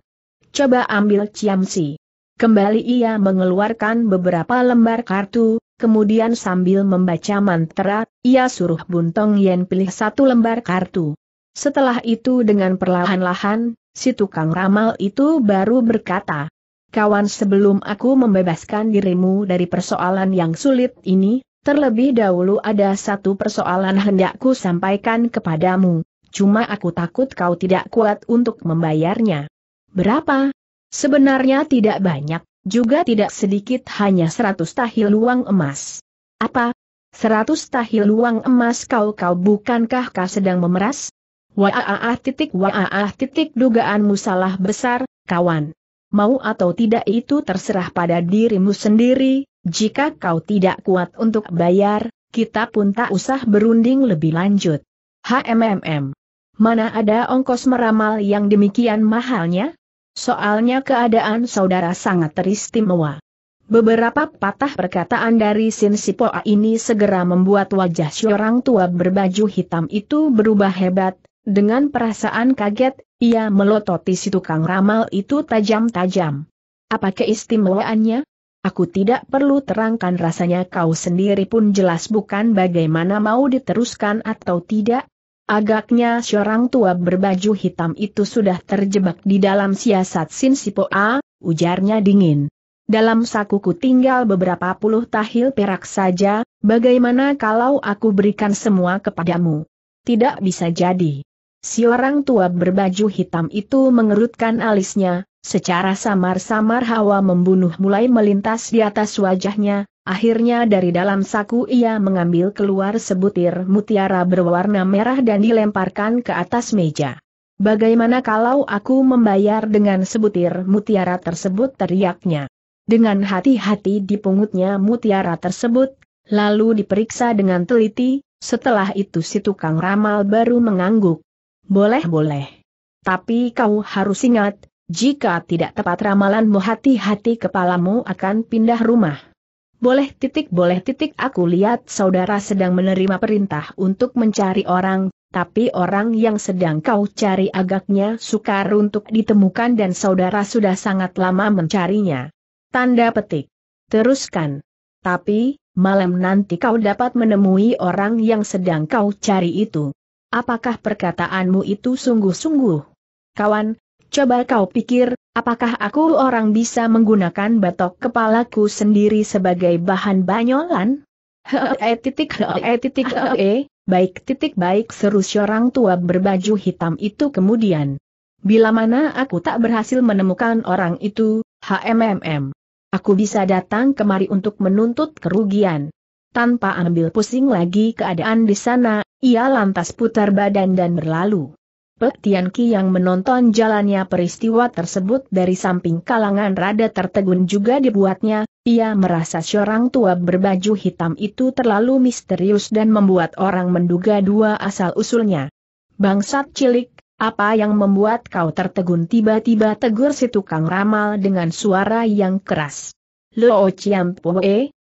Coba ambil Ciamsi. Kembali ia mengeluarkan beberapa lembar kartu, kemudian sambil membaca mantra, ia suruh Buntong Yen pilih satu lembar kartu. Setelah itu dengan perlahan-lahan, si tukang ramal itu baru berkata, kawan sebelum aku membebaskan dirimu dari persoalan yang sulit ini, terlebih dahulu ada satu persoalan hendakku sampaikan kepadamu, cuma aku takut kau tidak kuat untuk membayarnya. Berapa? Sebenarnya tidak banyak, juga tidak sedikit hanya seratus tahil uang emas. Apa? Seratus tahil uang emas kau-kau bukankah kau sedang memeras? Waaah titik waaah titik dugaanmu salah besar, kawan mau atau tidak itu terserah pada dirimu sendiri, jika kau tidak kuat untuk bayar, kita pun tak usah berunding lebih lanjut. HMMM. Mana ada ongkos meramal yang demikian mahalnya? Soalnya keadaan saudara sangat teristimewa. Beberapa patah perkataan dari Sin Sipoa ini segera membuat wajah seorang tua berbaju hitam itu berubah hebat, dengan perasaan kaget, ia melototi si tukang ramal itu tajam-tajam. Apa keistimewaannya? Aku tidak perlu terangkan rasanya kau sendiri pun jelas bukan bagaimana mau diteruskan atau tidak. Agaknya seorang tua berbaju hitam itu sudah terjebak di dalam siasat Sin Sipo A, ujarnya dingin. Dalam sakuku tinggal beberapa puluh tahil perak saja, bagaimana kalau aku berikan semua kepadamu? Tidak bisa jadi. Si orang tua berbaju hitam itu mengerutkan alisnya, secara samar-samar hawa membunuh mulai melintas di atas wajahnya, akhirnya dari dalam saku ia mengambil keluar sebutir mutiara berwarna merah dan dilemparkan ke atas meja. Bagaimana kalau aku membayar dengan sebutir mutiara tersebut teriaknya. Dengan hati-hati dipungutnya mutiara tersebut, lalu diperiksa dengan teliti, setelah itu si tukang ramal baru mengangguk boleh-boleh. Tapi kau harus ingat, jika tidak tepat ramalanmu hati-hati kepalamu akan pindah rumah. Boleh titik boleh titik aku lihat saudara sedang menerima perintah untuk mencari orang, tapi orang yang sedang kau cari agaknya sukar untuk ditemukan dan saudara sudah sangat lama mencarinya. Tanda petik. Teruskan. Tapi, malam nanti kau dapat menemui orang yang sedang kau cari itu apakah perkataanmu itu sungguh-sungguh? Kawan, coba kau pikir, apakah aku orang bisa menggunakan batok kepalaku sendiri sebagai bahan banyolan? Eh titik eh titik eh. baik titik baik seru si tua berbaju hitam itu kemudian. Bila mana aku tak berhasil menemukan orang itu, HMMM. Aku bisa datang kemari untuk menuntut kerugian. Tanpa ambil pusing lagi keadaan di sana, ia lantas putar badan dan berlalu. Pek Tian yang menonton jalannya peristiwa tersebut dari samping kalangan rada tertegun juga dibuatnya, ia merasa seorang tua berbaju hitam itu terlalu misterius dan membuat orang menduga dua asal-usulnya. Bangsat cilik, apa yang membuat kau tertegun tiba-tiba tegur si tukang ramal dengan suara yang keras? Lo Chiam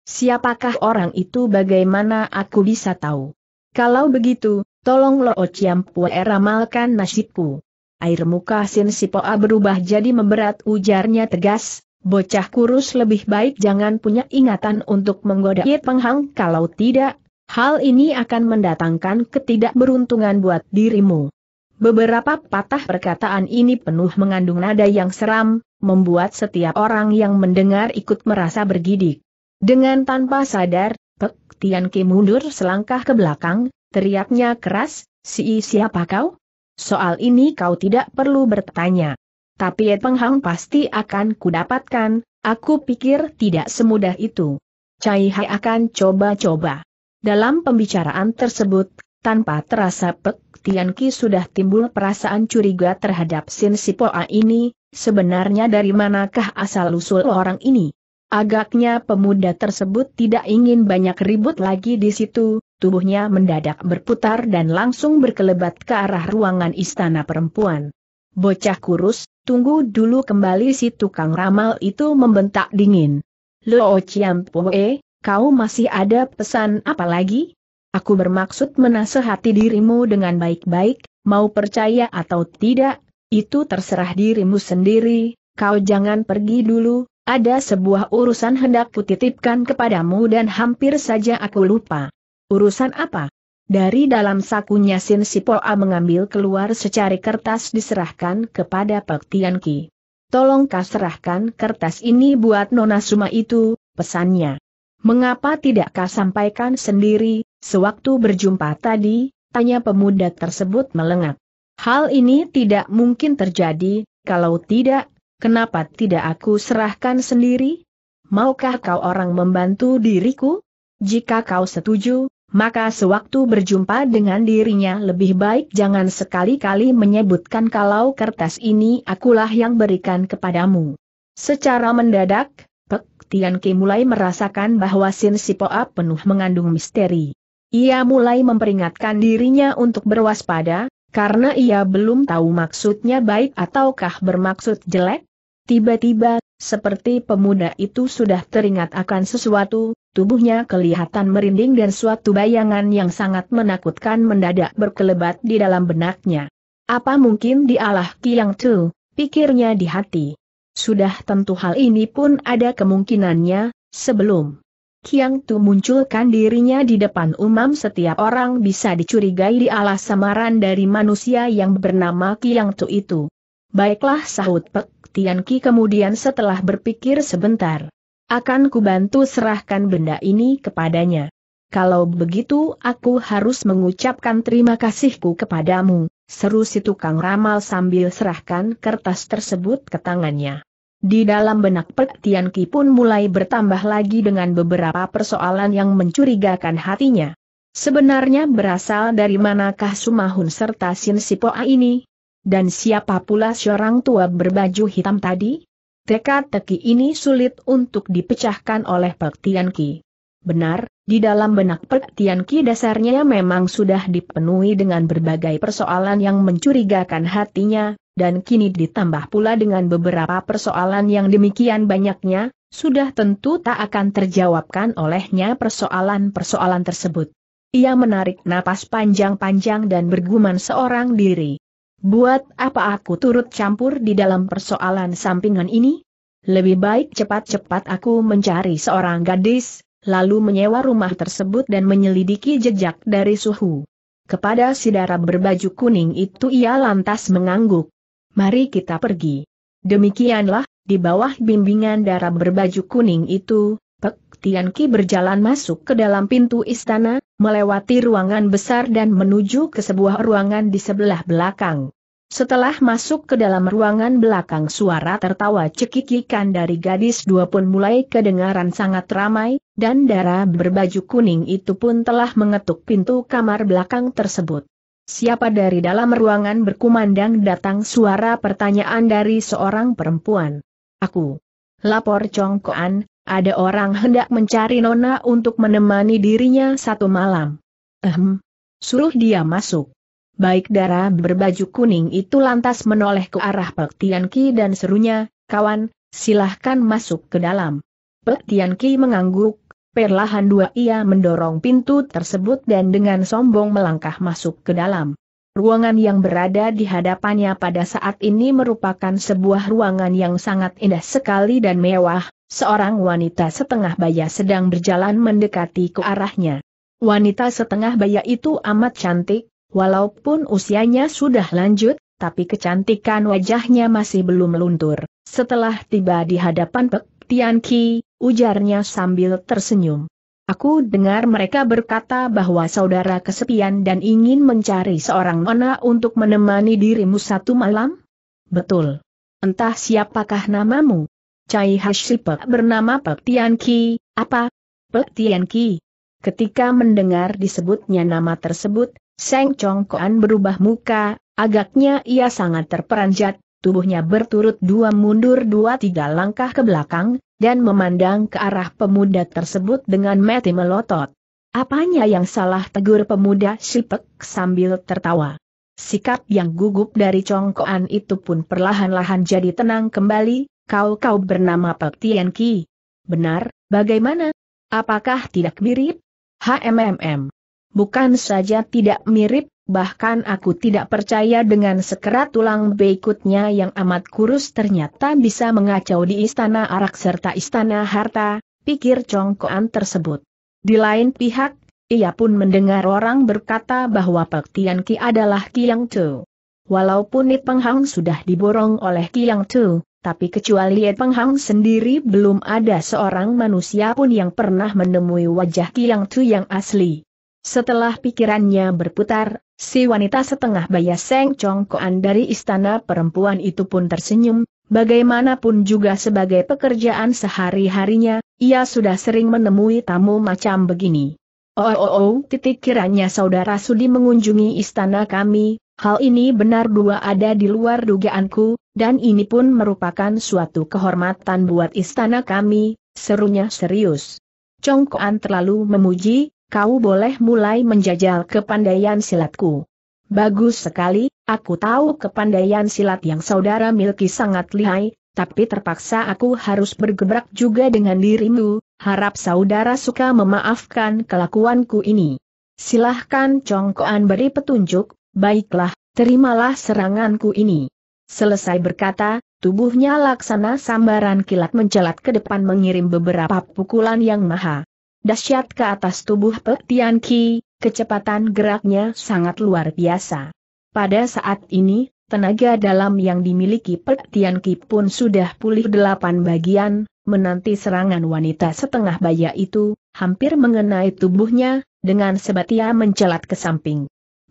Siapakah orang itu bagaimana aku bisa tahu? Kalau begitu, tolong Lo Chiampue ramalkan nasibku. Air muka Sin Sipoa berubah jadi memberat ujarnya tegas, bocah kurus lebih baik jangan punya ingatan untuk menggoda Ye Penghang kalau tidak, hal ini akan mendatangkan ketidakberuntungan buat dirimu. Beberapa patah perkataan ini penuh mengandung nada yang seram, membuat setiap orang yang mendengar ikut merasa bergidik. Dengan tanpa sadar, Pek Tian Ki mundur selangkah ke belakang, teriaknya keras, si siapa kau? Soal ini kau tidak perlu bertanya. Tapi Peng Penghang pasti akan kudapatkan, aku pikir tidak semudah itu. Cai Hai akan coba-coba. Dalam pembicaraan tersebut, tanpa terasa Pek Tian Ki sudah timbul perasaan curiga terhadap Sin Sipoa ini, sebenarnya dari manakah asal-usul orang ini. Agaknya pemuda tersebut tidak ingin banyak ribut lagi di situ, tubuhnya mendadak berputar dan langsung berkelebat ke arah ruangan istana perempuan. Bocah kurus, tunggu dulu kembali si tukang ramal itu membentak dingin. Lo Chiampoe, kau masih ada pesan apa lagi? Aku bermaksud menasehati dirimu dengan baik-baik, mau percaya atau tidak, itu terserah dirimu sendiri, kau jangan pergi dulu, ada sebuah urusan hendak kutitipkan kepadamu dan hampir saja aku lupa. Urusan apa? Dari dalam sakunya Sin Sipoa mengambil keluar secari kertas diserahkan kepada Pak Tian Ki. Tolong kau serahkan kertas ini buat Nona Suma itu, pesannya. Mengapa tidak kau sampaikan sendiri, sewaktu berjumpa tadi, tanya pemuda tersebut melengak. Hal ini tidak mungkin terjadi, kalau tidak, Kenapa tidak aku serahkan sendiri? Maukah kau orang membantu diriku? Jika kau setuju, maka sewaktu berjumpa dengan dirinya lebih baik jangan sekali-kali menyebutkan kalau kertas ini akulah yang berikan kepadamu. Secara mendadak, Pek Tian mulai merasakan bahwa Sin Sipoa penuh mengandung misteri. Ia mulai memperingatkan dirinya untuk berwaspada, karena ia belum tahu maksudnya baik ataukah bermaksud jelek, Tiba-tiba, seperti pemuda itu sudah teringat akan sesuatu, tubuhnya kelihatan merinding dan suatu bayangan yang sangat menakutkan mendadak berkelebat di dalam benaknya. Apa mungkin dialah Kiang Tu, pikirnya di hati. Sudah tentu hal ini pun ada kemungkinannya, sebelum Kiang Tu munculkan dirinya di depan umam setiap orang bisa dicurigai di dialah samaran dari manusia yang bernama Kiang Tu itu. Baiklah sahut Pek Tian Ki kemudian setelah berpikir sebentar. Akan kubantu serahkan benda ini kepadanya. Kalau begitu aku harus mengucapkan terima kasihku kepadamu, seru si tukang ramal sambil serahkan kertas tersebut ke tangannya. Di dalam benak Pek Tian Ki pun mulai bertambah lagi dengan beberapa persoalan yang mencurigakan hatinya. Sebenarnya berasal dari manakah Sumahun serta Sin Sipoa ini? Dan siapa pula seorang tua berbaju hitam tadi? Teka-teki ini sulit untuk dipecahkan oleh Pek Tian Ki. Benar, di dalam benak Pek Tian Ki dasarnya memang sudah dipenuhi dengan berbagai persoalan yang mencurigakan hatinya, dan kini ditambah pula dengan beberapa persoalan yang demikian banyaknya, sudah tentu tak akan terjawabkan olehnya persoalan-persoalan tersebut. Ia menarik napas panjang-panjang dan bergumam seorang diri. Buat apa aku turut campur di dalam persoalan sampingan ini? Lebih baik cepat-cepat aku mencari seorang gadis, lalu menyewa rumah tersebut dan menyelidiki jejak dari suhu. Kepada si darah berbaju kuning itu ia lantas mengangguk. Mari kita pergi. Demikianlah, di bawah bimbingan darah berbaju kuning itu, Pek Tianqi berjalan masuk ke dalam pintu istana, melewati ruangan besar dan menuju ke sebuah ruangan di sebelah belakang. Setelah masuk ke dalam ruangan belakang suara tertawa cekikikan dari gadis dua pun mulai kedengaran sangat ramai, dan darah berbaju kuning itu pun telah mengetuk pintu kamar belakang tersebut. Siapa dari dalam ruangan berkumandang datang suara pertanyaan dari seorang perempuan. Aku. Lapor Congkoan, ada orang hendak mencari Nona untuk menemani dirinya satu malam. Ehem. Suruh dia masuk. Baik darah berbaju kuning itu lantas menoleh ke arah Pek Tian Ki dan serunya, kawan, silahkan masuk ke dalam. Pek Tian Ki mengangguk, perlahan dua ia mendorong pintu tersebut dan dengan sombong melangkah masuk ke dalam. Ruangan yang berada di hadapannya pada saat ini merupakan sebuah ruangan yang sangat indah sekali dan mewah, Seorang wanita setengah baya sedang berjalan mendekati ke arahnya. Wanita setengah baya itu amat cantik, walaupun usianya sudah lanjut, tapi kecantikan wajahnya masih belum luntur. Setelah tiba di hadapan Pek Tian Ki, ujarnya sambil tersenyum. Aku dengar mereka berkata bahwa saudara kesepian dan ingin mencari seorang nona untuk menemani dirimu satu malam? Betul. Entah siapakah namamu? Cai Sipek bernama Pek Tian Ki, apa? Pek Tian Ki. Ketika mendengar disebutnya nama tersebut, Seng Chong Koan berubah muka, agaknya ia sangat terperanjat, tubuhnya berturut dua mundur dua tiga langkah ke belakang, dan memandang ke arah pemuda tersebut dengan mati melotot. Apanya yang salah tegur pemuda Sipek sambil tertawa. Sikap yang gugup dari congkoan itu pun perlahan-lahan jadi tenang kembali, Kau kau bernama Pak Tian Ki. Benar, bagaimana? Apakah tidak mirip? HMMM. Bukan saja tidak mirip, bahkan aku tidak percaya dengan sekerat tulang beikutnya yang amat kurus ternyata bisa mengacau di istana arak serta istana harta, pikir congkoan tersebut. Di lain pihak, ia pun mendengar orang berkata bahwa Pak Tian Ki adalah Kiang Chu. Walaupun Nipeng Penghang sudah diborong oleh Kiang Chu, tapi kecuali Ye Peng Hang sendiri belum ada seorang manusia pun yang pernah menemui wajah Kiang Tu yang asli. Setelah pikirannya berputar, si wanita setengah baya Seng Koan dari istana perempuan itu pun tersenyum, bagaimanapun juga sebagai pekerjaan sehari-harinya, ia sudah sering menemui tamu macam begini. Oh, oh, oh, titik kiranya saudara Sudi mengunjungi istana kami, hal ini benar dua ada di luar dugaanku, dan ini pun merupakan suatu kehormatan buat istana kami, serunya serius. Congkoan terlalu memuji, kau boleh mulai menjajal kepandaian silatku. Bagus sekali, aku tahu kepandaian silat yang saudara miliki sangat lihai, tapi terpaksa aku harus bergebrak juga dengan dirimu, harap saudara suka memaafkan kelakuanku ini. Silahkan Congkoan beri petunjuk, baiklah, terimalah seranganku ini. Selesai berkata, tubuhnya laksana sambaran kilat mencelat ke depan mengirim beberapa pukulan yang maha Dasyat ke atas tubuh Pek Ki, kecepatan geraknya sangat luar biasa. Pada saat ini, tenaga dalam yang dimiliki Pek Ki pun sudah pulih delapan bagian, menanti serangan wanita setengah baya itu, hampir mengenai tubuhnya, dengan sebatia mencelat ke samping.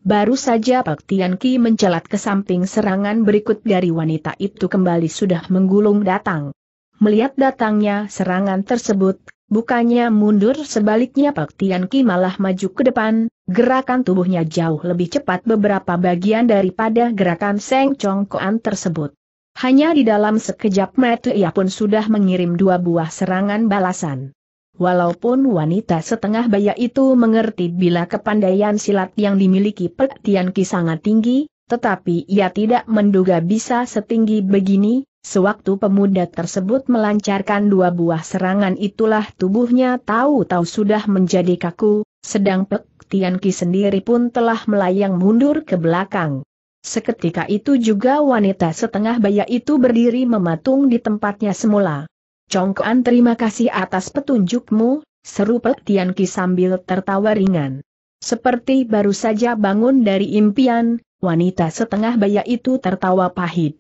Baru saja Pak Tian Ki mencelat ke samping serangan berikut dari wanita itu kembali sudah menggulung datang. Melihat datangnya serangan tersebut, bukannya mundur sebaliknya Pak Tian Ki malah maju ke depan, gerakan tubuhnya jauh lebih cepat beberapa bagian daripada gerakan Seng Chong Koan tersebut. Hanya di dalam sekejap mata ia pun sudah mengirim dua buah serangan balasan. Walaupun wanita setengah baya itu mengerti bila kepandaian silat yang dimiliki Pek Tian Ki sangat tinggi, tetapi ia tidak menduga bisa setinggi begini, sewaktu pemuda tersebut melancarkan dua buah serangan itulah tubuhnya tahu-tahu sudah menjadi kaku, sedang Pek Tian Ki sendiri pun telah melayang mundur ke belakang. Seketika itu juga wanita setengah baya itu berdiri mematung di tempatnya semula. Congkoan terima kasih atas petunjukmu, seru Pek Tian sambil tertawa ringan. Seperti baru saja bangun dari impian, wanita setengah baya itu tertawa pahit.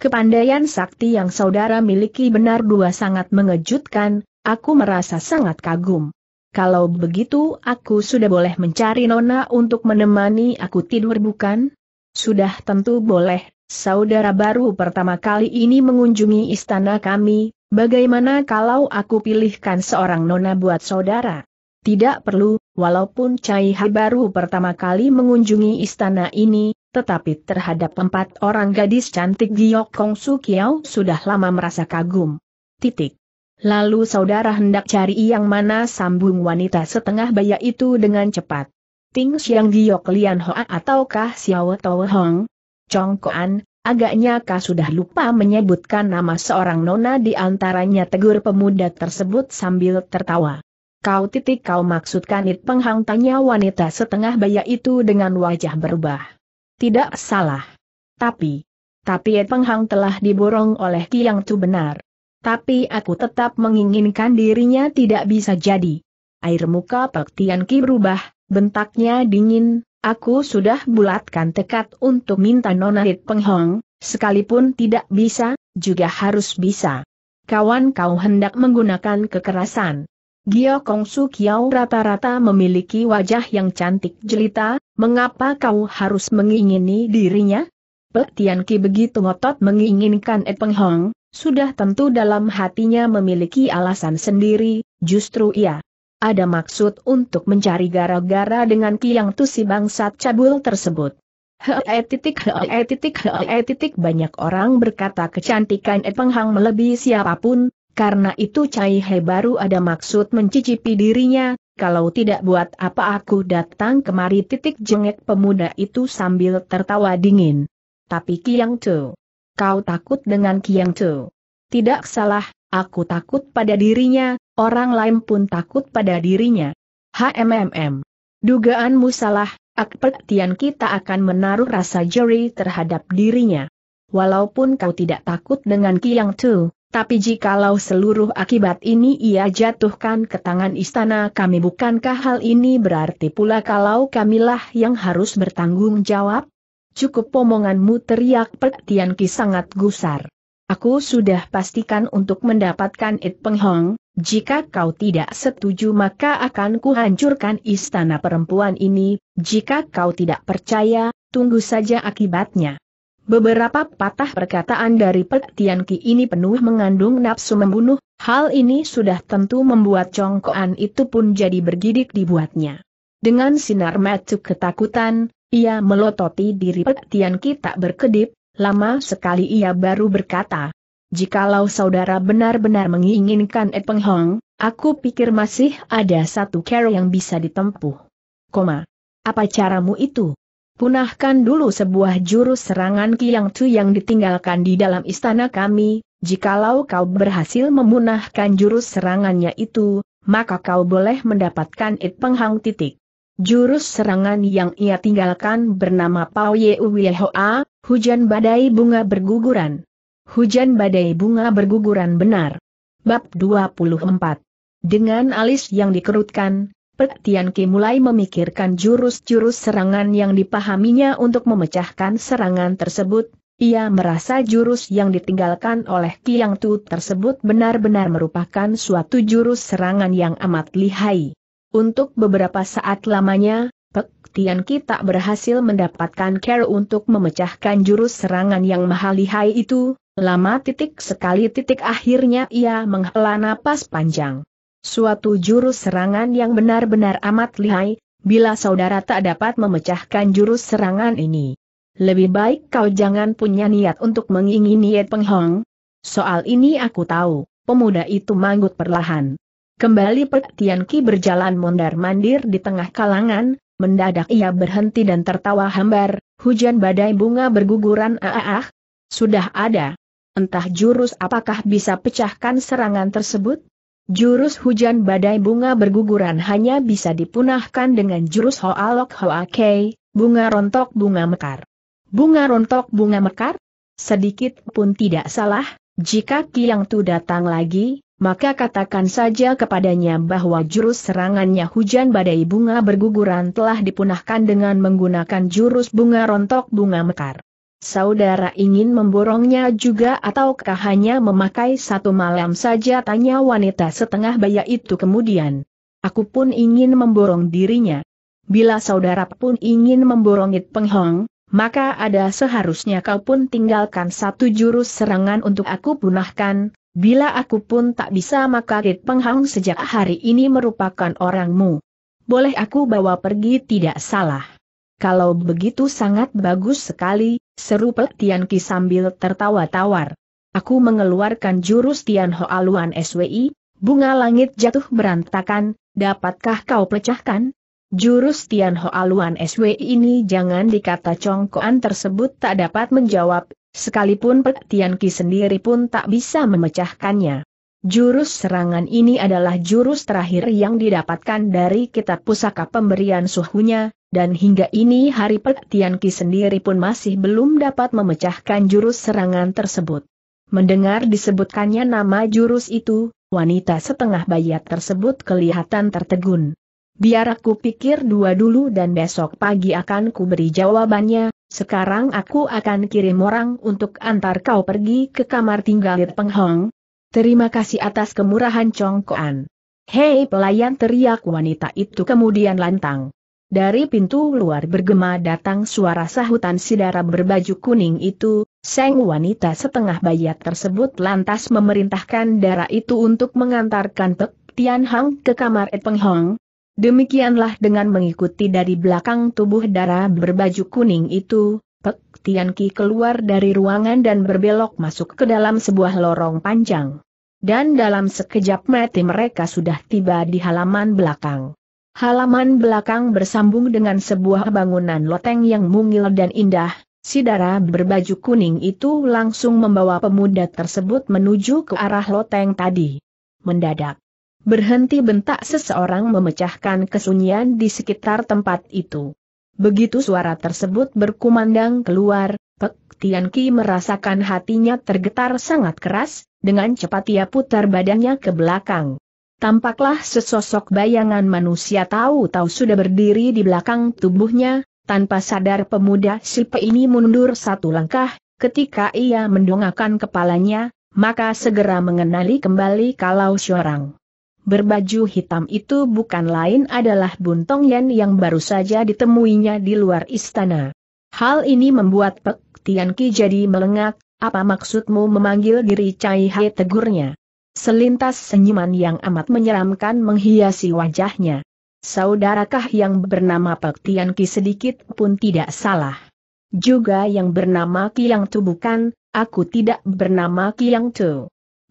Kepandaian sakti yang saudara miliki benar dua sangat mengejutkan, aku merasa sangat kagum. Kalau begitu aku sudah boleh mencari Nona untuk menemani aku tidur bukan? Sudah tentu boleh, saudara baru pertama kali ini mengunjungi istana kami, Bagaimana kalau aku pilihkan seorang nona buat saudara? Tidak perlu, walaupun Cai Hai baru pertama kali mengunjungi istana ini, tetapi terhadap empat orang gadis cantik Giok Kong Su Kiao sudah lama merasa kagum. Titik. Lalu saudara hendak cari yang mana sambung wanita setengah baya itu dengan cepat. Ting Xiang Giok Lian Hoa ataukah Xiao Tao Hong? Chong Koan, Agaknya kau sudah lupa menyebutkan nama seorang nona di antaranya tegur pemuda tersebut sambil tertawa. Kau titik kau maksudkan it penghang tanya wanita setengah baya itu dengan wajah berubah. Tidak salah. Tapi, tapi it penghang telah diborong oleh Tiang Tu benar. Tapi aku tetap menginginkan dirinya tidak bisa jadi. Air muka Pek Tian Ki berubah, bentaknya dingin, Aku sudah bulatkan tekad untuk minta Nona Hit Penghong, sekalipun tidak bisa, juga harus bisa. Kawan kau hendak menggunakan kekerasan. Gio Kong Su Kiao rata-rata memiliki wajah yang cantik jelita, mengapa kau harus mengingini dirinya? Tian Ki begitu ngotot menginginkan Ed Penghong, sudah tentu dalam hatinya memiliki alasan sendiri, justru ia ada maksud untuk mencari gara-gara dengan Kiang Tusi bangsat cabul tersebut. Hei titik hei titik hei titik banyak orang berkata kecantikan E Penghang melebihi siapapun, karena itu Cai He baru ada maksud mencicipi dirinya, kalau tidak buat apa aku datang kemari titik jengek pemuda itu sambil tertawa dingin. Tapi Kiang Tu, kau takut dengan Kiang Tu. Tidak salah, aku takut pada dirinya, orang lain pun takut pada dirinya. HMMM. Dugaanmu salah, Akpet kita akan menaruh rasa jeri terhadap dirinya. Walaupun kau tidak takut dengan Kiang Tu, tapi jikalau seluruh akibat ini ia jatuhkan ke tangan istana kami bukankah hal ini berarti pula kalau kamilah yang harus bertanggung jawab? Cukup omonganmu teriak Pek Tian Ki sangat gusar. Aku sudah pastikan untuk mendapatkan It Peng Hong, jika kau tidak setuju maka akan kuhancurkan istana perempuan ini, jika kau tidak percaya, tunggu saja akibatnya. Beberapa patah perkataan dari Pek Tian Ki ini penuh mengandung nafsu membunuh, hal ini sudah tentu membuat congkoan itu pun jadi bergidik dibuatnya. Dengan sinar mata ketakutan, ia melototi diri Pek Tian Ki tak berkedip, lama sekali ia baru berkata, Jikalau saudara benar-benar menginginkan E Peng Hong, aku pikir masih ada satu cara yang bisa ditempuh. Koma. Apa caramu itu? Punahkan dulu sebuah jurus serangan Kiang Tu yang ditinggalkan di dalam istana kami, jikalau kau berhasil memunahkan jurus serangannya itu, maka kau boleh mendapatkan It Peng Hang titik. Jurus serangan yang ia tinggalkan bernama Pao Ye Uwe Hoa, Hujan badai bunga berguguran. Hujan badai bunga berguguran benar. Bab 24. Dengan alis yang dikerutkan, Petian Tian Ki mulai memikirkan jurus-jurus serangan yang dipahaminya untuk memecahkan serangan tersebut, ia merasa jurus yang ditinggalkan oleh Kiang Tu tersebut benar-benar merupakan suatu jurus serangan yang amat lihai. Untuk beberapa saat lamanya, Tian tak berhasil mendapatkan care untuk memecahkan jurus serangan yang mahal lihai itu, lama titik sekali titik akhirnya ia menghela napas panjang. Suatu jurus serangan yang benar-benar amat lihai, bila saudara tak dapat memecahkan jurus serangan ini. Lebih baik kau jangan punya niat untuk mengingini Peng Penghong. Soal ini aku tahu, pemuda itu manggut perlahan. Kembali Pek Tian Ki berjalan mondar-mandir di tengah kalangan, mendadak ia berhenti dan tertawa hambar, hujan badai bunga berguguran ah ah, sudah ada. Entah jurus apakah bisa pecahkan serangan tersebut? Jurus hujan badai bunga berguguran hanya bisa dipunahkan dengan jurus Hoalok Hoakei, bunga rontok bunga mekar. Bunga rontok bunga mekar? Sedikit pun tidak salah, jika Kiang Tu datang lagi, maka katakan saja kepadanya bahwa jurus serangannya hujan badai bunga berguguran telah dipunahkan dengan menggunakan jurus bunga rontok bunga mekar. Saudara ingin memborongnya juga ataukah hanya memakai satu malam saja tanya wanita setengah baya itu kemudian. Aku pun ingin memborong dirinya. Bila saudara pun ingin memborongit Penghong, maka ada seharusnya kau pun tinggalkan satu jurus serangan untuk aku punahkan, bila aku pun tak bisa maka Kit Penghang sejak hari ini merupakan orangmu. Boleh aku bawa pergi tidak salah. Kalau begitu sangat bagus sekali, seru Pek Tian Ki sambil tertawa tawar. Aku mengeluarkan jurus Tian Ho Aluan SWI, bunga langit jatuh berantakan, dapatkah kau pecahkan? Jurus Tianho Aluan SW ini jangan dikata congkoan tersebut tak dapat menjawab, sekalipun Pek Tian Ki sendiri pun tak bisa memecahkannya. Jurus serangan ini adalah jurus terakhir yang didapatkan dari kitab pusaka pemberian suhunya, dan hingga ini hari Pek Tian Ki sendiri pun masih belum dapat memecahkan jurus serangan tersebut. Mendengar disebutkannya nama jurus itu, wanita setengah bayat tersebut kelihatan tertegun. Biar aku pikir dua dulu dan besok pagi akan ku beri jawabannya, sekarang aku akan kirim orang untuk antar kau pergi ke kamar tinggal Penghong. Terima kasih atas kemurahan Congkoan. Hei pelayan teriak wanita itu kemudian lantang. Dari pintu luar bergema datang suara sahutan sidara berbaju kuning itu, Seng wanita setengah bayat tersebut lantas memerintahkan darah itu untuk mengantarkan Pek Tian Hang ke kamar Ed Peng Hong, Demikianlah dengan mengikuti dari belakang tubuh darah berbaju kuning itu, Pek Tian keluar dari ruangan dan berbelok masuk ke dalam sebuah lorong panjang. Dan dalam sekejap mati mereka sudah tiba di halaman belakang. Halaman belakang bersambung dengan sebuah bangunan loteng yang mungil dan indah, si darah berbaju kuning itu langsung membawa pemuda tersebut menuju ke arah loteng tadi. Mendadak berhenti bentak seseorang memecahkan kesunyian di sekitar tempat itu. Begitu suara tersebut berkumandang keluar, Pek Tian Ki merasakan hatinya tergetar sangat keras, dengan cepat ia putar badannya ke belakang. Tampaklah sesosok bayangan manusia tahu-tahu sudah berdiri di belakang tubuhnya, tanpa sadar pemuda Silpe ini mundur satu langkah, ketika ia mendongakkan kepalanya, maka segera mengenali kembali kalau seorang berbaju hitam itu bukan lain adalah Buntong Yan yang baru saja ditemuinya di luar istana. Hal ini membuat Pek Tian Ki jadi melengak, apa maksudmu memanggil diri Cai Hai tegurnya? Selintas senyuman yang amat menyeramkan menghiasi wajahnya. Saudarakah yang bernama Pek Tian Ki sedikit pun tidak salah. Juga yang bernama Kiang Tu bukan, aku tidak bernama Kiang Tu.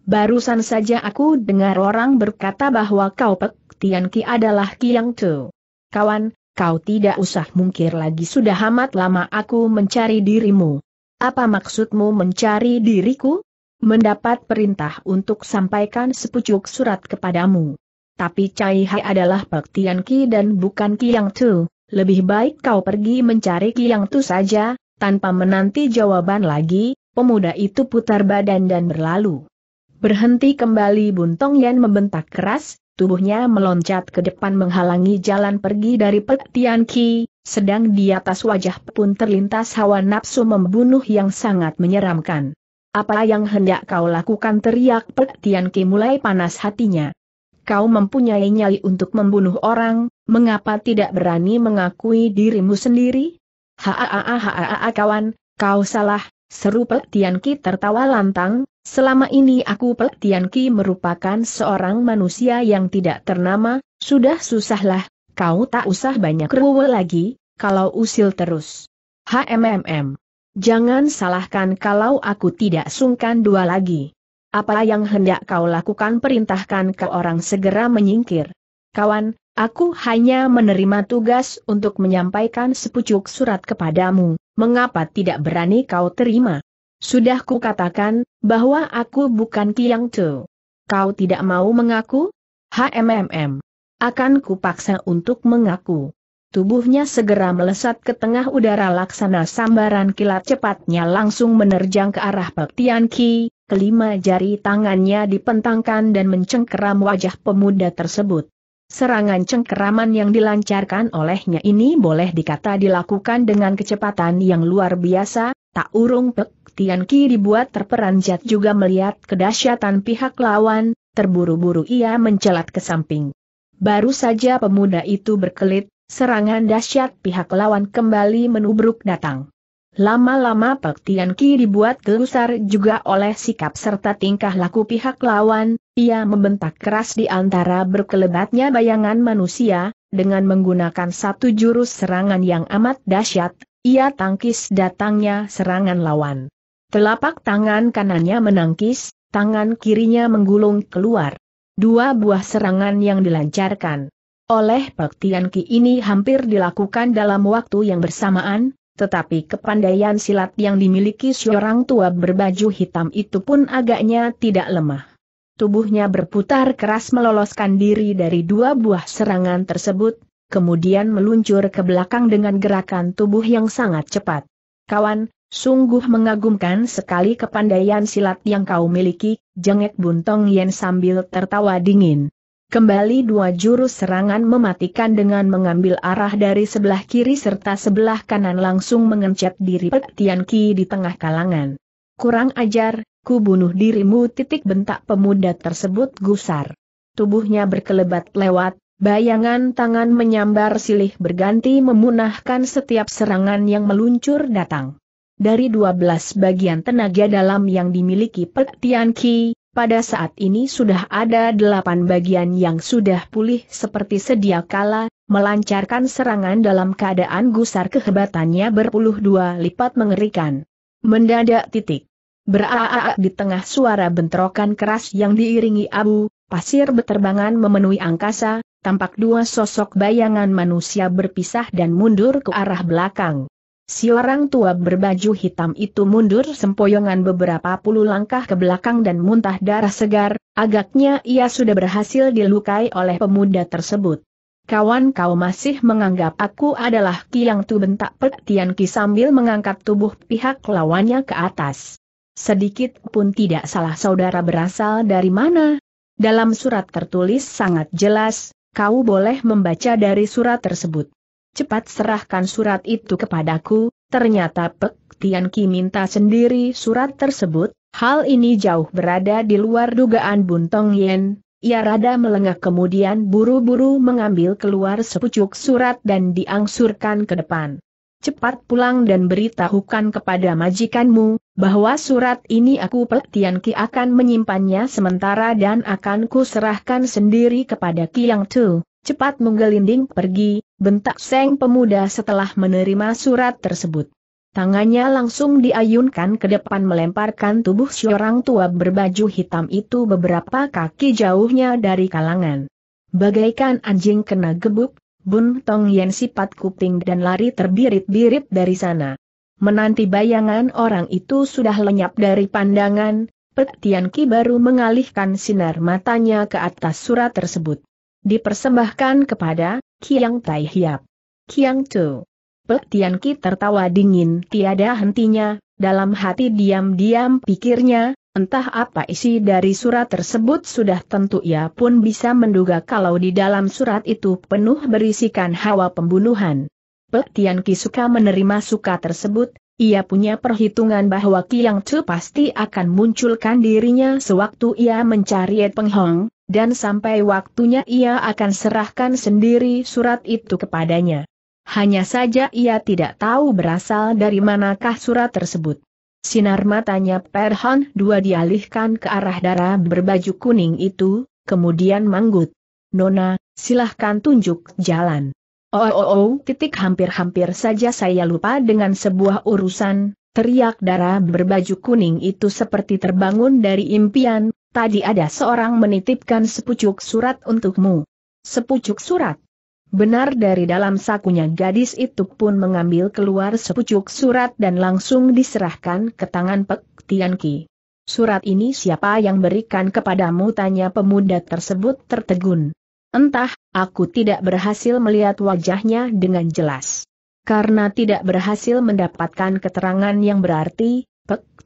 Barusan saja aku dengar orang berkata bahwa kau Pek Tian Ki adalah Kiang Tu. Kawan, kau tidak usah mungkir lagi sudah amat lama aku mencari dirimu. Apa maksudmu mencari diriku? Mendapat perintah untuk sampaikan sepucuk surat kepadamu. Tapi Cai Hai adalah Pek Tian Ki dan bukan Kiang Tu, lebih baik kau pergi mencari Kiang Tu saja, tanpa menanti jawaban lagi, pemuda itu putar badan dan berlalu. Berhenti kembali Buntong Yan membentak keras, tubuhnya meloncat ke depan menghalangi jalan pergi dari Pek Tian Ki, sedang di atas wajah pun terlintas hawa nafsu membunuh yang sangat menyeramkan. Apa yang hendak kau lakukan teriak Pek Tian Ki mulai panas hatinya. Kau mempunyai nyali untuk membunuh orang, mengapa tidak berani mengakui dirimu sendiri? haa kawan, kau salah, seru Pek Tian Ki tertawa lantang, Selama ini aku pelatihan Ki merupakan seorang manusia yang tidak ternama, sudah susahlah, kau tak usah banyak ruwe lagi, kalau usil terus. HMMM. Jangan salahkan kalau aku tidak sungkan dua lagi. Apa yang hendak kau lakukan perintahkan ke orang segera menyingkir. Kawan, aku hanya menerima tugas untuk menyampaikan sepucuk surat kepadamu, mengapa tidak berani kau terima? Sudah kukatakan, bahwa aku bukan Kiang Chu. Kau tidak mau mengaku? HMMM. Akan kupaksa untuk mengaku. Tubuhnya segera melesat ke tengah udara laksana sambaran kilat cepatnya langsung menerjang ke arah Pek Tian Ki, kelima jari tangannya dipentangkan dan mencengkeram wajah pemuda tersebut. Serangan cengkeraman yang dilancarkan olehnya ini boleh dikata dilakukan dengan kecepatan yang luar biasa, tak urung Pek Tian Ki dibuat terperanjat juga melihat kedahsyatan pihak lawan, terburu-buru ia mencelat ke samping. Baru saja pemuda itu berkelit, serangan dahsyat pihak lawan kembali menubruk datang. Lama-lama Pek Tian Ki dibuat gelusar juga oleh sikap serta tingkah laku pihak lawan, ia membentak keras di antara berkelebatnya bayangan manusia, dengan menggunakan satu jurus serangan yang amat dahsyat, ia tangkis datangnya serangan lawan. Telapak tangan kanannya menangkis, tangan kirinya menggulung keluar. Dua buah serangan yang dilancarkan oleh Pak Tian ini hampir dilakukan dalam waktu yang bersamaan, tetapi kepandaian silat yang dimiliki seorang tua berbaju hitam itu pun agaknya tidak lemah. Tubuhnya berputar keras meloloskan diri dari dua buah serangan tersebut, kemudian meluncur ke belakang dengan gerakan tubuh yang sangat cepat. Kawan, Sungguh mengagumkan sekali kepandaian silat yang kau miliki, jengek Buntong Yen sambil tertawa dingin. Kembali dua jurus serangan mematikan dengan mengambil arah dari sebelah kiri serta sebelah kanan langsung mengencet diri Pek Tian Ki di tengah kalangan. Kurang ajar, ku bunuh dirimu titik bentak pemuda tersebut gusar. Tubuhnya berkelebat lewat, bayangan tangan menyambar silih berganti memunahkan setiap serangan yang meluncur datang dari 12 bagian tenaga dalam yang dimiliki Tian Ki, pada saat ini sudah ada 8 bagian yang sudah pulih seperti sedia kala, melancarkan serangan dalam keadaan gusar kehebatannya berpuluh dua lipat mengerikan. Mendadak titik. Beraak di tengah suara bentrokan keras yang diiringi abu, pasir beterbangan memenuhi angkasa, tampak dua sosok bayangan manusia berpisah dan mundur ke arah belakang. Si orang tua berbaju hitam itu mundur sempoyongan beberapa puluh langkah ke belakang dan muntah darah segar, agaknya ia sudah berhasil dilukai oleh pemuda tersebut. Kawan kau masih menganggap aku adalah Kiang tu bentak petian Ki sambil mengangkat tubuh pihak lawannya ke atas. Sedikit pun tidak salah saudara berasal dari mana. Dalam surat tertulis sangat jelas, kau boleh membaca dari surat tersebut cepat serahkan surat itu kepadaku, ternyata Pek Tian Ki minta sendiri surat tersebut, hal ini jauh berada di luar dugaan Buntong Yen, ia rada melengah kemudian buru-buru mengambil keluar sepucuk surat dan diangsurkan ke depan. Cepat pulang dan beritahukan kepada majikanmu, bahwa surat ini aku Pek Tian Ki akan menyimpannya sementara dan akan kuserahkan sendiri kepada Ki Yang Tu cepat menggelinding pergi, bentak Seng pemuda setelah menerima surat tersebut. Tangannya langsung diayunkan ke depan melemparkan tubuh seorang tua berbaju hitam itu beberapa kaki jauhnya dari kalangan. Bagaikan anjing kena gebuk, Bun Tong Yen sifat kuping dan lari terbirit-birit dari sana. Menanti bayangan orang itu sudah lenyap dari pandangan, Petian Ki baru mengalihkan sinar matanya ke atas surat tersebut dipersembahkan kepada Kiang Tai Hiap. Kiang Tu. Pek Tian Ki tertawa dingin tiada hentinya, dalam hati diam-diam pikirnya, entah apa isi dari surat tersebut sudah tentu ia pun bisa menduga kalau di dalam surat itu penuh berisikan hawa pembunuhan. Pek Tian Ki suka menerima suka tersebut, ia punya perhitungan bahwa Kiang Chu pasti akan munculkan dirinya sewaktu ia mencari Ed Hong dan sampai waktunya ia akan serahkan sendiri surat itu kepadanya. Hanya saja ia tidak tahu berasal dari manakah surat tersebut. Sinar matanya Perhan dua dialihkan ke arah darah berbaju kuning itu, kemudian manggut. Nona, silahkan tunjuk jalan. Oh, oh, oh, titik hampir-hampir saja saya lupa dengan sebuah urusan, teriak darah berbaju kuning itu seperti terbangun dari impian, Tadi ada seorang menitipkan sepucuk surat untukmu. Sepucuk surat. Benar dari dalam sakunya gadis itu pun mengambil keluar sepucuk surat dan langsung diserahkan ke tangan Pek Tianki. Surat ini siapa yang berikan kepadamu tanya pemuda tersebut tertegun. Entah, aku tidak berhasil melihat wajahnya dengan jelas. Karena tidak berhasil mendapatkan keterangan yang berarti,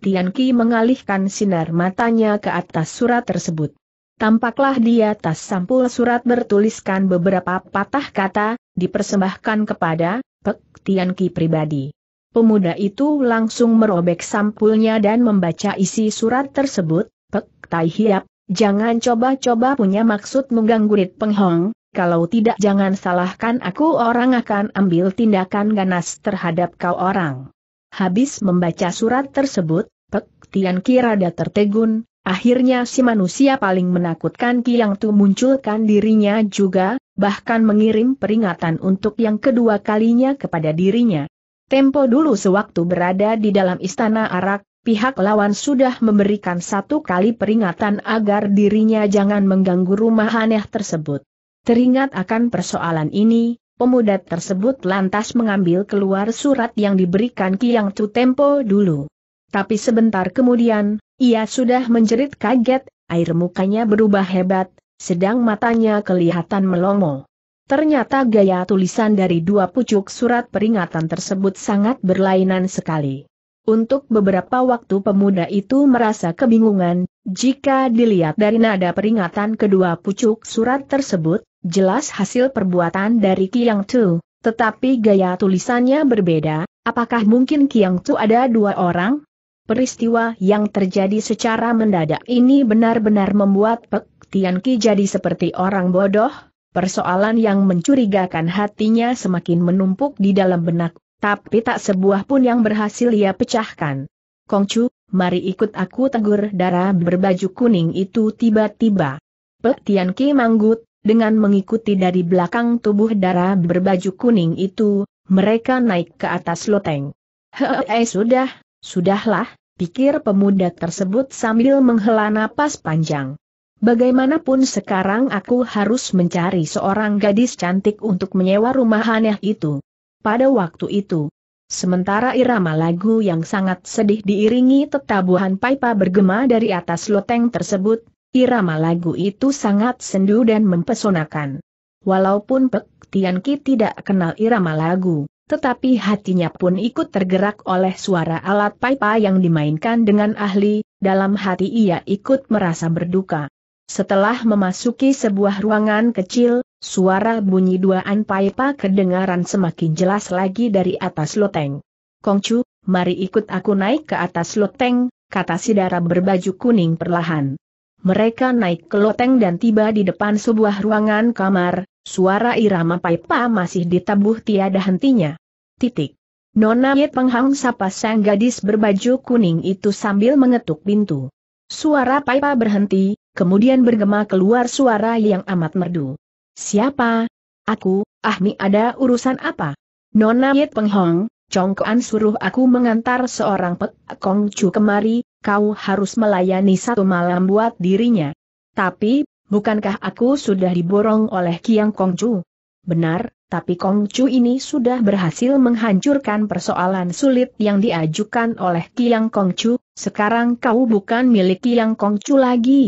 Tian Ki mengalihkan sinar matanya ke atas surat tersebut. Tampaklah di atas sampul surat bertuliskan beberapa patah kata, dipersembahkan kepada Pek Tian Ki pribadi. Pemuda itu langsung merobek sampulnya dan membaca isi surat tersebut, Pek Tai Hiap, jangan coba-coba punya maksud mengganggu Rit Hong. kalau tidak jangan salahkan aku orang akan ambil tindakan ganas terhadap kau orang. Habis membaca surat tersebut, Pek Tian Ki tertegun, akhirnya si manusia paling menakutkan Ki Yang Tu munculkan dirinya juga, bahkan mengirim peringatan untuk yang kedua kalinya kepada dirinya. Tempo dulu sewaktu berada di dalam istana Arak, pihak lawan sudah memberikan satu kali peringatan agar dirinya jangan mengganggu rumah aneh tersebut. Teringat akan persoalan ini, Pemuda tersebut lantas mengambil keluar surat yang diberikan Kiang Tu Tempo dulu. Tapi sebentar kemudian, ia sudah menjerit kaget, air mukanya berubah hebat, sedang matanya kelihatan melongo. Ternyata gaya tulisan dari dua pucuk surat peringatan tersebut sangat berlainan sekali. Untuk beberapa waktu pemuda itu merasa kebingungan, jika dilihat dari nada peringatan kedua pucuk surat tersebut, Jelas hasil perbuatan dari Kiang Tu, tetapi gaya tulisannya berbeda, apakah mungkin Kiang Tu ada dua orang? Peristiwa yang terjadi secara mendadak ini benar-benar membuat Pek Tian Ki jadi seperti orang bodoh, persoalan yang mencurigakan hatinya semakin menumpuk di dalam benak, tapi tak sebuah pun yang berhasil ia pecahkan. Kong Chu, mari ikut aku tegur darah berbaju kuning itu tiba-tiba. Pek Tian Ki manggut, dengan mengikuti dari belakang tubuh darah berbaju kuning itu, mereka naik ke atas loteng. Hehehe eh, sudah, sudahlah, pikir pemuda tersebut sambil menghela napas panjang. Bagaimanapun sekarang aku harus mencari seorang gadis cantik untuk menyewa rumah aneh itu. Pada waktu itu, sementara irama lagu yang sangat sedih diiringi tetabuhan pipa bergema dari atas loteng tersebut, Irama lagu itu sangat sendu dan mempesonakan. Walaupun Pek Tian Ki tidak kenal irama lagu, tetapi hatinya pun ikut tergerak oleh suara alat pipa yang dimainkan dengan ahli, dalam hati ia ikut merasa berduka. Setelah memasuki sebuah ruangan kecil, suara bunyi duaan pipa kedengaran semakin jelas lagi dari atas loteng. Kongcu, mari ikut aku naik ke atas loteng, kata Sidara berbaju kuning perlahan. Mereka naik ke loteng dan tiba di depan sebuah ruangan kamar, suara irama paipa masih ditabuh tiada hentinya. Titik. Nona Ye Penghang sapa sang gadis berbaju kuning itu sambil mengetuk pintu. Suara paipa berhenti, kemudian bergema keluar suara yang amat merdu. Siapa? Aku, Ahmi ada urusan apa? Nona Ye Penghang, Congkoan suruh aku mengantar seorang pekongcu kemari, kau harus melayani satu malam buat dirinya. Tapi, bukankah aku sudah diborong oleh Kiang Kongcu? Benar, tapi Kongcu ini sudah berhasil menghancurkan persoalan sulit yang diajukan oleh Kiang Kongcu, sekarang kau bukan milik Kiang Kongcu lagi.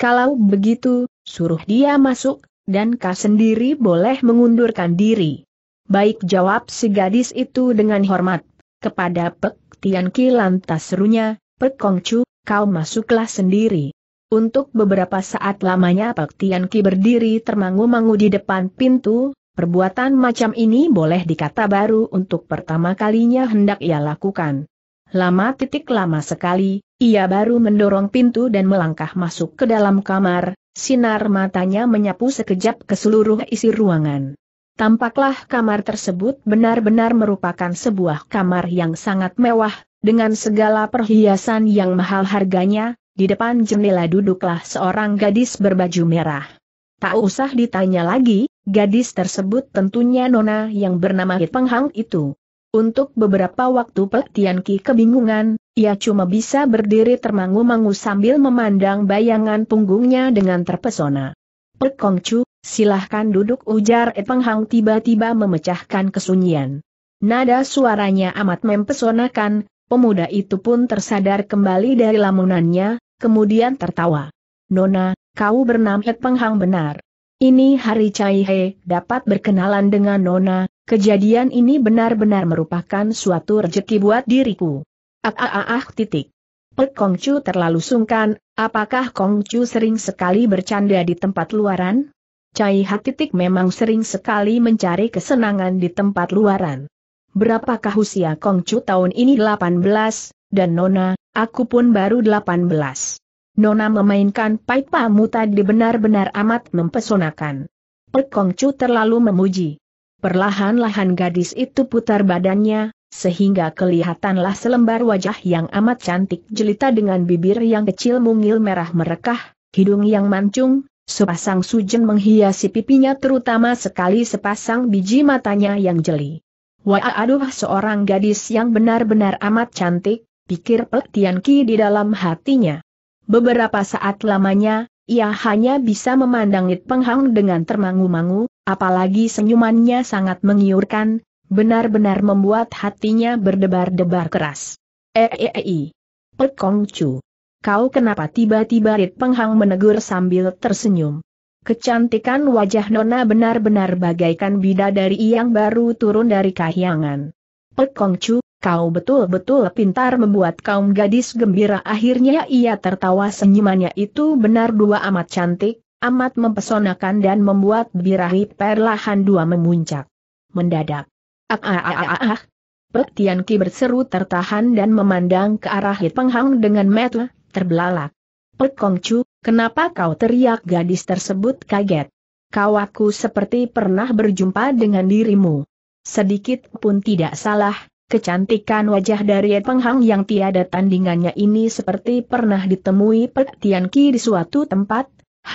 Kalau begitu, suruh dia masuk, dan kau sendiri boleh mengundurkan diri. Baik jawab si gadis itu dengan hormat. Kepada Pek Tian Ki lantas serunya, Perkongcu, kau masuklah sendiri. Untuk beberapa saat lamanya Pak Tian Ki berdiri termangu-mangu di depan pintu, perbuatan macam ini boleh dikata baru untuk pertama kalinya hendak ia lakukan. Lama titik lama sekali, ia baru mendorong pintu dan melangkah masuk ke dalam kamar, sinar matanya menyapu sekejap ke seluruh isi ruangan. Tampaklah kamar tersebut benar-benar merupakan sebuah kamar yang sangat mewah, dengan segala perhiasan yang mahal harganya, di depan jendela duduklah seorang gadis berbaju merah. Tak usah ditanya lagi, gadis tersebut tentunya nona yang bernama Hit Penghang itu. Untuk beberapa waktu Pek Ki kebingungan, ia cuma bisa berdiri termangu-mangu sambil memandang bayangan punggungnya dengan terpesona. Pek Chu, silahkan duduk ujar Epeng Hang tiba-tiba memecahkan kesunyian. Nada suaranya amat mempesonakan, Pemuda itu pun tersadar kembali dari lamunannya, kemudian tertawa. Nona, kau bernama Het Penghang benar. Ini hari Cai He dapat berkenalan dengan Nona, kejadian ini benar-benar merupakan suatu rejeki buat diriku. Ah ah ah, ah titik. Pek Chu terlalu sungkan, apakah Kongcu sering sekali bercanda di tempat luaran? Cai titik memang sering sekali mencari kesenangan di tempat luaran berapakah usia Kongcu tahun ini 18, dan Nona, aku pun baru 18. Nona memainkan paipamu tadi benar-benar amat mempesonakan. Pek Kongcu terlalu memuji. Perlahan-lahan gadis itu putar badannya, sehingga kelihatanlah selembar wajah yang amat cantik jelita dengan bibir yang kecil mungil merah merekah, hidung yang mancung, sepasang sujen menghiasi pipinya terutama sekali sepasang biji matanya yang jeli. Wah aduh seorang gadis yang benar-benar amat cantik, pikir Pek Tian Ki di dalam hatinya. Beberapa saat lamanya, ia hanya bisa memandang It Peng dengan termangu-mangu, apalagi senyumannya sangat menggiurkan, benar-benar membuat hatinya berdebar-debar keras. Eeei. Eh, eh, eh, Pek Kong Chu. Kau kenapa tiba-tiba It Peng menegur sambil tersenyum. Kecantikan wajah Nona benar-benar bagaikan bidadari yang baru turun dari kahyangan. Pekongcu, kau betul-betul pintar membuat kaum gadis gembira akhirnya ia tertawa senyumannya itu benar dua amat cantik, amat mempesonakan dan membuat birahi perlahan dua memuncak. Mendadak. Ah ah ah ah ah. Pek Tian Ki berseru tertahan dan memandang ke arah Hit Penghang dengan mata terbelalak. Pek Kongcu, kenapa kau teriak gadis tersebut kaget? Kau aku seperti pernah berjumpa dengan dirimu. Sedikit pun tidak salah, Kecantikan wajah dari Penghang yang tiada tandingannya ini seperti pernah ditemui Pek Tian Ki di suatu tempat,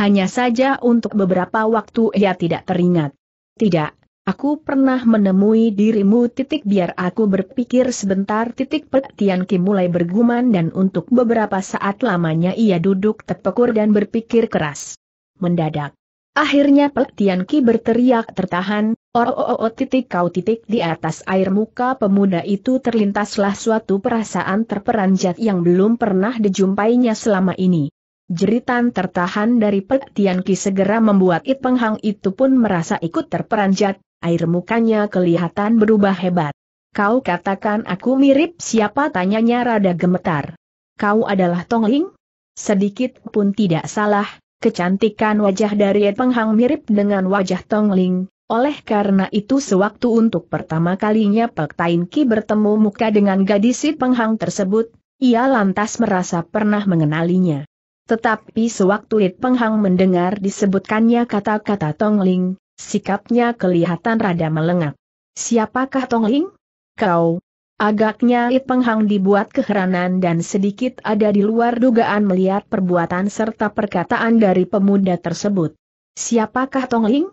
hanya saja untuk beberapa waktu ia tidak teringat. Tidak, Aku pernah menemui dirimu titik biar aku berpikir sebentar titik Petian Kim mulai bergumam dan untuk beberapa saat lamanya ia duduk terpekur dan berpikir keras. Mendadak. Akhirnya Petian Ki berteriak tertahan, or oh, oh, oh, oh titik kau titik di atas air muka pemuda itu terlintaslah suatu perasaan terperanjat yang belum pernah dijumpainya selama ini. Jeritan tertahan dari Petian Ki segera membuat It Penghang itu pun merasa ikut terperanjat, air mukanya kelihatan berubah hebat. Kau katakan aku mirip siapa tanyanya rada gemetar. Kau adalah Tongling? Sedikit pun tidak salah, kecantikan wajah dari Penghang mirip dengan wajah Tongling, oleh karena itu sewaktu untuk pertama kalinya Pek Tain Ki bertemu muka dengan gadis si Penghang tersebut, ia lantas merasa pernah mengenalinya. Tetapi sewaktu Lit Penghang mendengar disebutkannya kata-kata Tongling, Sikapnya kelihatan rada melengak. Siapakah Tong Ling? Kau? Agaknya It Peng Hang dibuat keheranan dan sedikit ada di luar dugaan melihat perbuatan serta perkataan dari pemuda tersebut. Siapakah Tong Ling?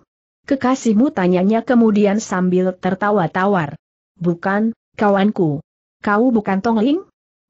Kekasihmu tanyanya kemudian sambil tertawa tawar. Bukan, kawanku. Kau bukan Tong Ling?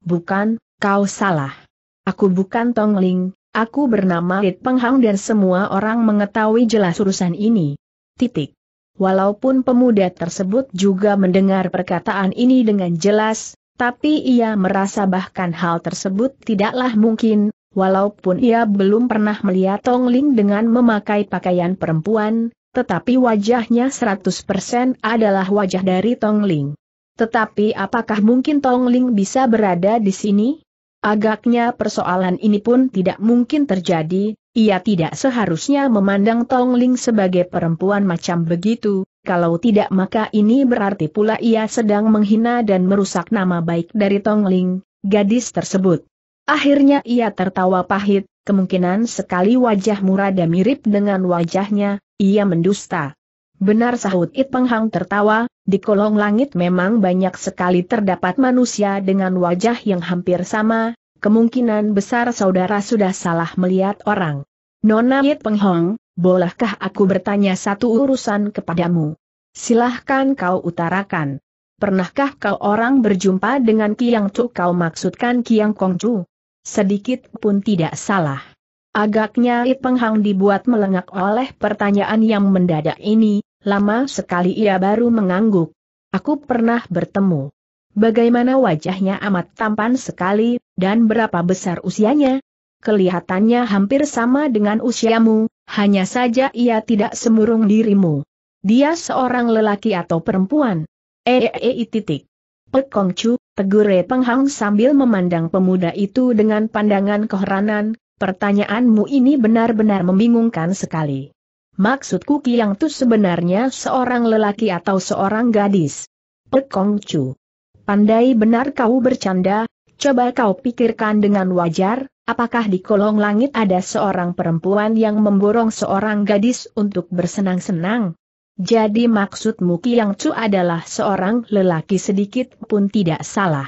Bukan, kau salah. Aku bukan Tong Ling, aku bernama It Penghang dan semua orang mengetahui jelas urusan ini. Titik. Walaupun pemuda tersebut juga mendengar perkataan ini dengan jelas, tapi ia merasa bahkan hal tersebut tidaklah mungkin, walaupun ia belum pernah melihat Tong Ling dengan memakai pakaian perempuan, tetapi wajahnya 100% adalah wajah dari Tong Ling. Tetapi apakah mungkin Tong Ling bisa berada di sini? Agaknya persoalan ini pun tidak mungkin terjadi, ia tidak seharusnya memandang Tong Ling sebagai perempuan macam begitu, kalau tidak maka ini berarti pula ia sedang menghina dan merusak nama baik dari Tong Ling, gadis tersebut. Akhirnya ia tertawa pahit, kemungkinan sekali wajah Murada mirip dengan wajahnya, ia mendusta. Benar sahut It Penghang tertawa, di kolong langit memang banyak sekali terdapat manusia dengan wajah yang hampir sama, kemungkinan besar saudara sudah salah melihat orang. Nona Yit Penghong, bolehkah aku bertanya satu urusan kepadamu? Silahkan kau utarakan. Pernahkah kau orang berjumpa dengan Kiang Chu kau maksudkan Kiang Kong Chu? Sedikit pun tidak salah. Agaknya It Penghong dibuat melengak oleh pertanyaan yang mendadak ini, lama sekali ia baru mengangguk. Aku pernah bertemu. Bagaimana wajahnya amat tampan sekali, dan berapa besar usianya? Kelihatannya hampir sama dengan usiamu, hanya saja ia tidak semurung dirimu. Dia seorang lelaki atau perempuan? Eee eh, eh, eh, titik. Pek Chu tegure Penghang sambil memandang pemuda itu dengan pandangan keheranan, pertanyaanmu ini benar-benar membingungkan sekali. Maksudku Kiang Tu sebenarnya seorang lelaki atau seorang gadis? Pekong Chu. Pandai benar kau bercanda, coba kau pikirkan dengan wajar, apakah di kolong langit ada seorang perempuan yang memborong seorang gadis untuk bersenang-senang? Jadi maksudmu Kiang Cu adalah seorang lelaki sedikit pun tidak salah.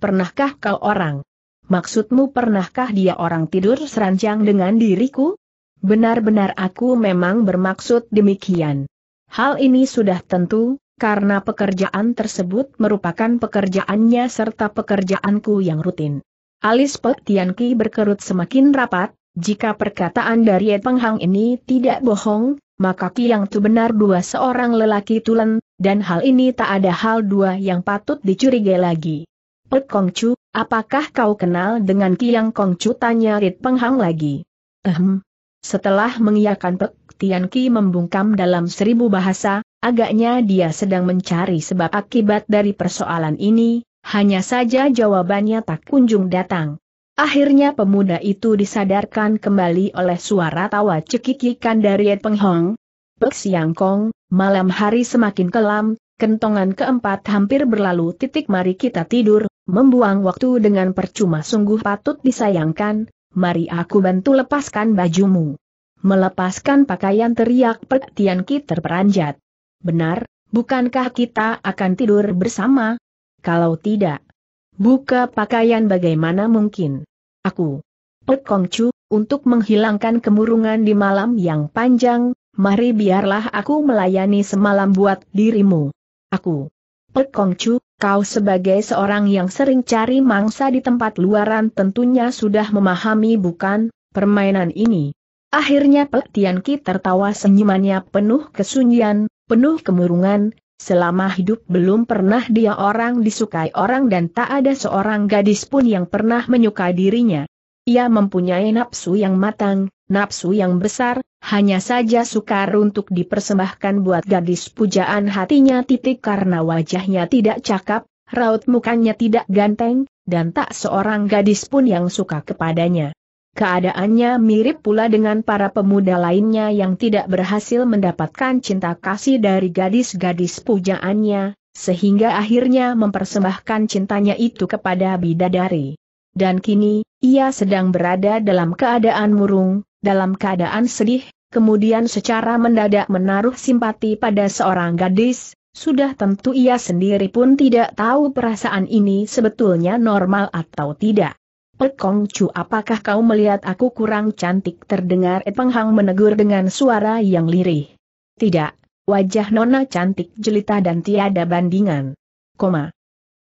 Pernahkah kau orang? Maksudmu pernahkah dia orang tidur seranjang dengan diriku? Benar-benar aku memang bermaksud demikian. Hal ini sudah tentu, karena pekerjaan tersebut merupakan pekerjaannya serta pekerjaanku yang rutin. Alis Pek Tian berkerut semakin rapat, jika perkataan dari Peng Hang ini tidak bohong, maka Ki Yang Tu benar dua seorang lelaki tulen, dan hal ini tak ada hal dua yang patut dicurigai lagi. Pek Kong Chu, apakah kau kenal dengan Ki Yang Kong Chu tanya Rit Peng Hang lagi. Ehm. Setelah mengiyakan Pek Tian membungkam dalam seribu bahasa, Agaknya dia sedang mencari sebab akibat dari persoalan ini, hanya saja jawabannya tak kunjung datang. Akhirnya pemuda itu disadarkan kembali oleh suara tawa cekikikan dari Ed Penghong. Pek siang kong, malam hari semakin kelam, kentongan keempat hampir berlalu titik mari kita tidur, membuang waktu dengan percuma sungguh patut disayangkan, mari aku bantu lepaskan bajumu. Melepaskan pakaian teriak Pek Tian Ki terperanjat. Benar, bukankah kita akan tidur bersama? Kalau tidak, buka pakaian bagaimana mungkin? Aku, Pek Chu, untuk menghilangkan kemurungan di malam yang panjang, mari biarlah aku melayani semalam buat dirimu. Aku, Pek Chu, kau sebagai seorang yang sering cari mangsa di tempat luaran tentunya sudah memahami bukan, permainan ini. Akhirnya Pek Tian Ki tertawa senyumannya penuh kesunyian, penuh kemurungan, Selama hidup belum pernah dia orang disukai orang dan tak ada seorang gadis pun yang pernah menyukai dirinya. Ia mempunyai nafsu yang matang, nafsu yang besar, hanya saja sukar untuk dipersembahkan buat gadis pujaan hatinya titik karena wajahnya tidak cakap, raut mukanya tidak ganteng, dan tak seorang gadis pun yang suka kepadanya. Keadaannya mirip pula dengan para pemuda lainnya yang tidak berhasil mendapatkan cinta kasih dari gadis-gadis pujaannya, sehingga akhirnya mempersembahkan cintanya itu kepada bidadari. Dan kini, ia sedang berada dalam keadaan murung, dalam keadaan sedih, kemudian secara mendadak menaruh simpati pada seorang gadis, sudah tentu ia sendiri pun tidak tahu perasaan ini sebetulnya normal atau tidak. Pekong Chu apakah kau melihat aku kurang cantik terdengar Ed Peng Hang menegur dengan suara yang lirih. Tidak, wajah nona cantik jelita dan tiada bandingan. Koma.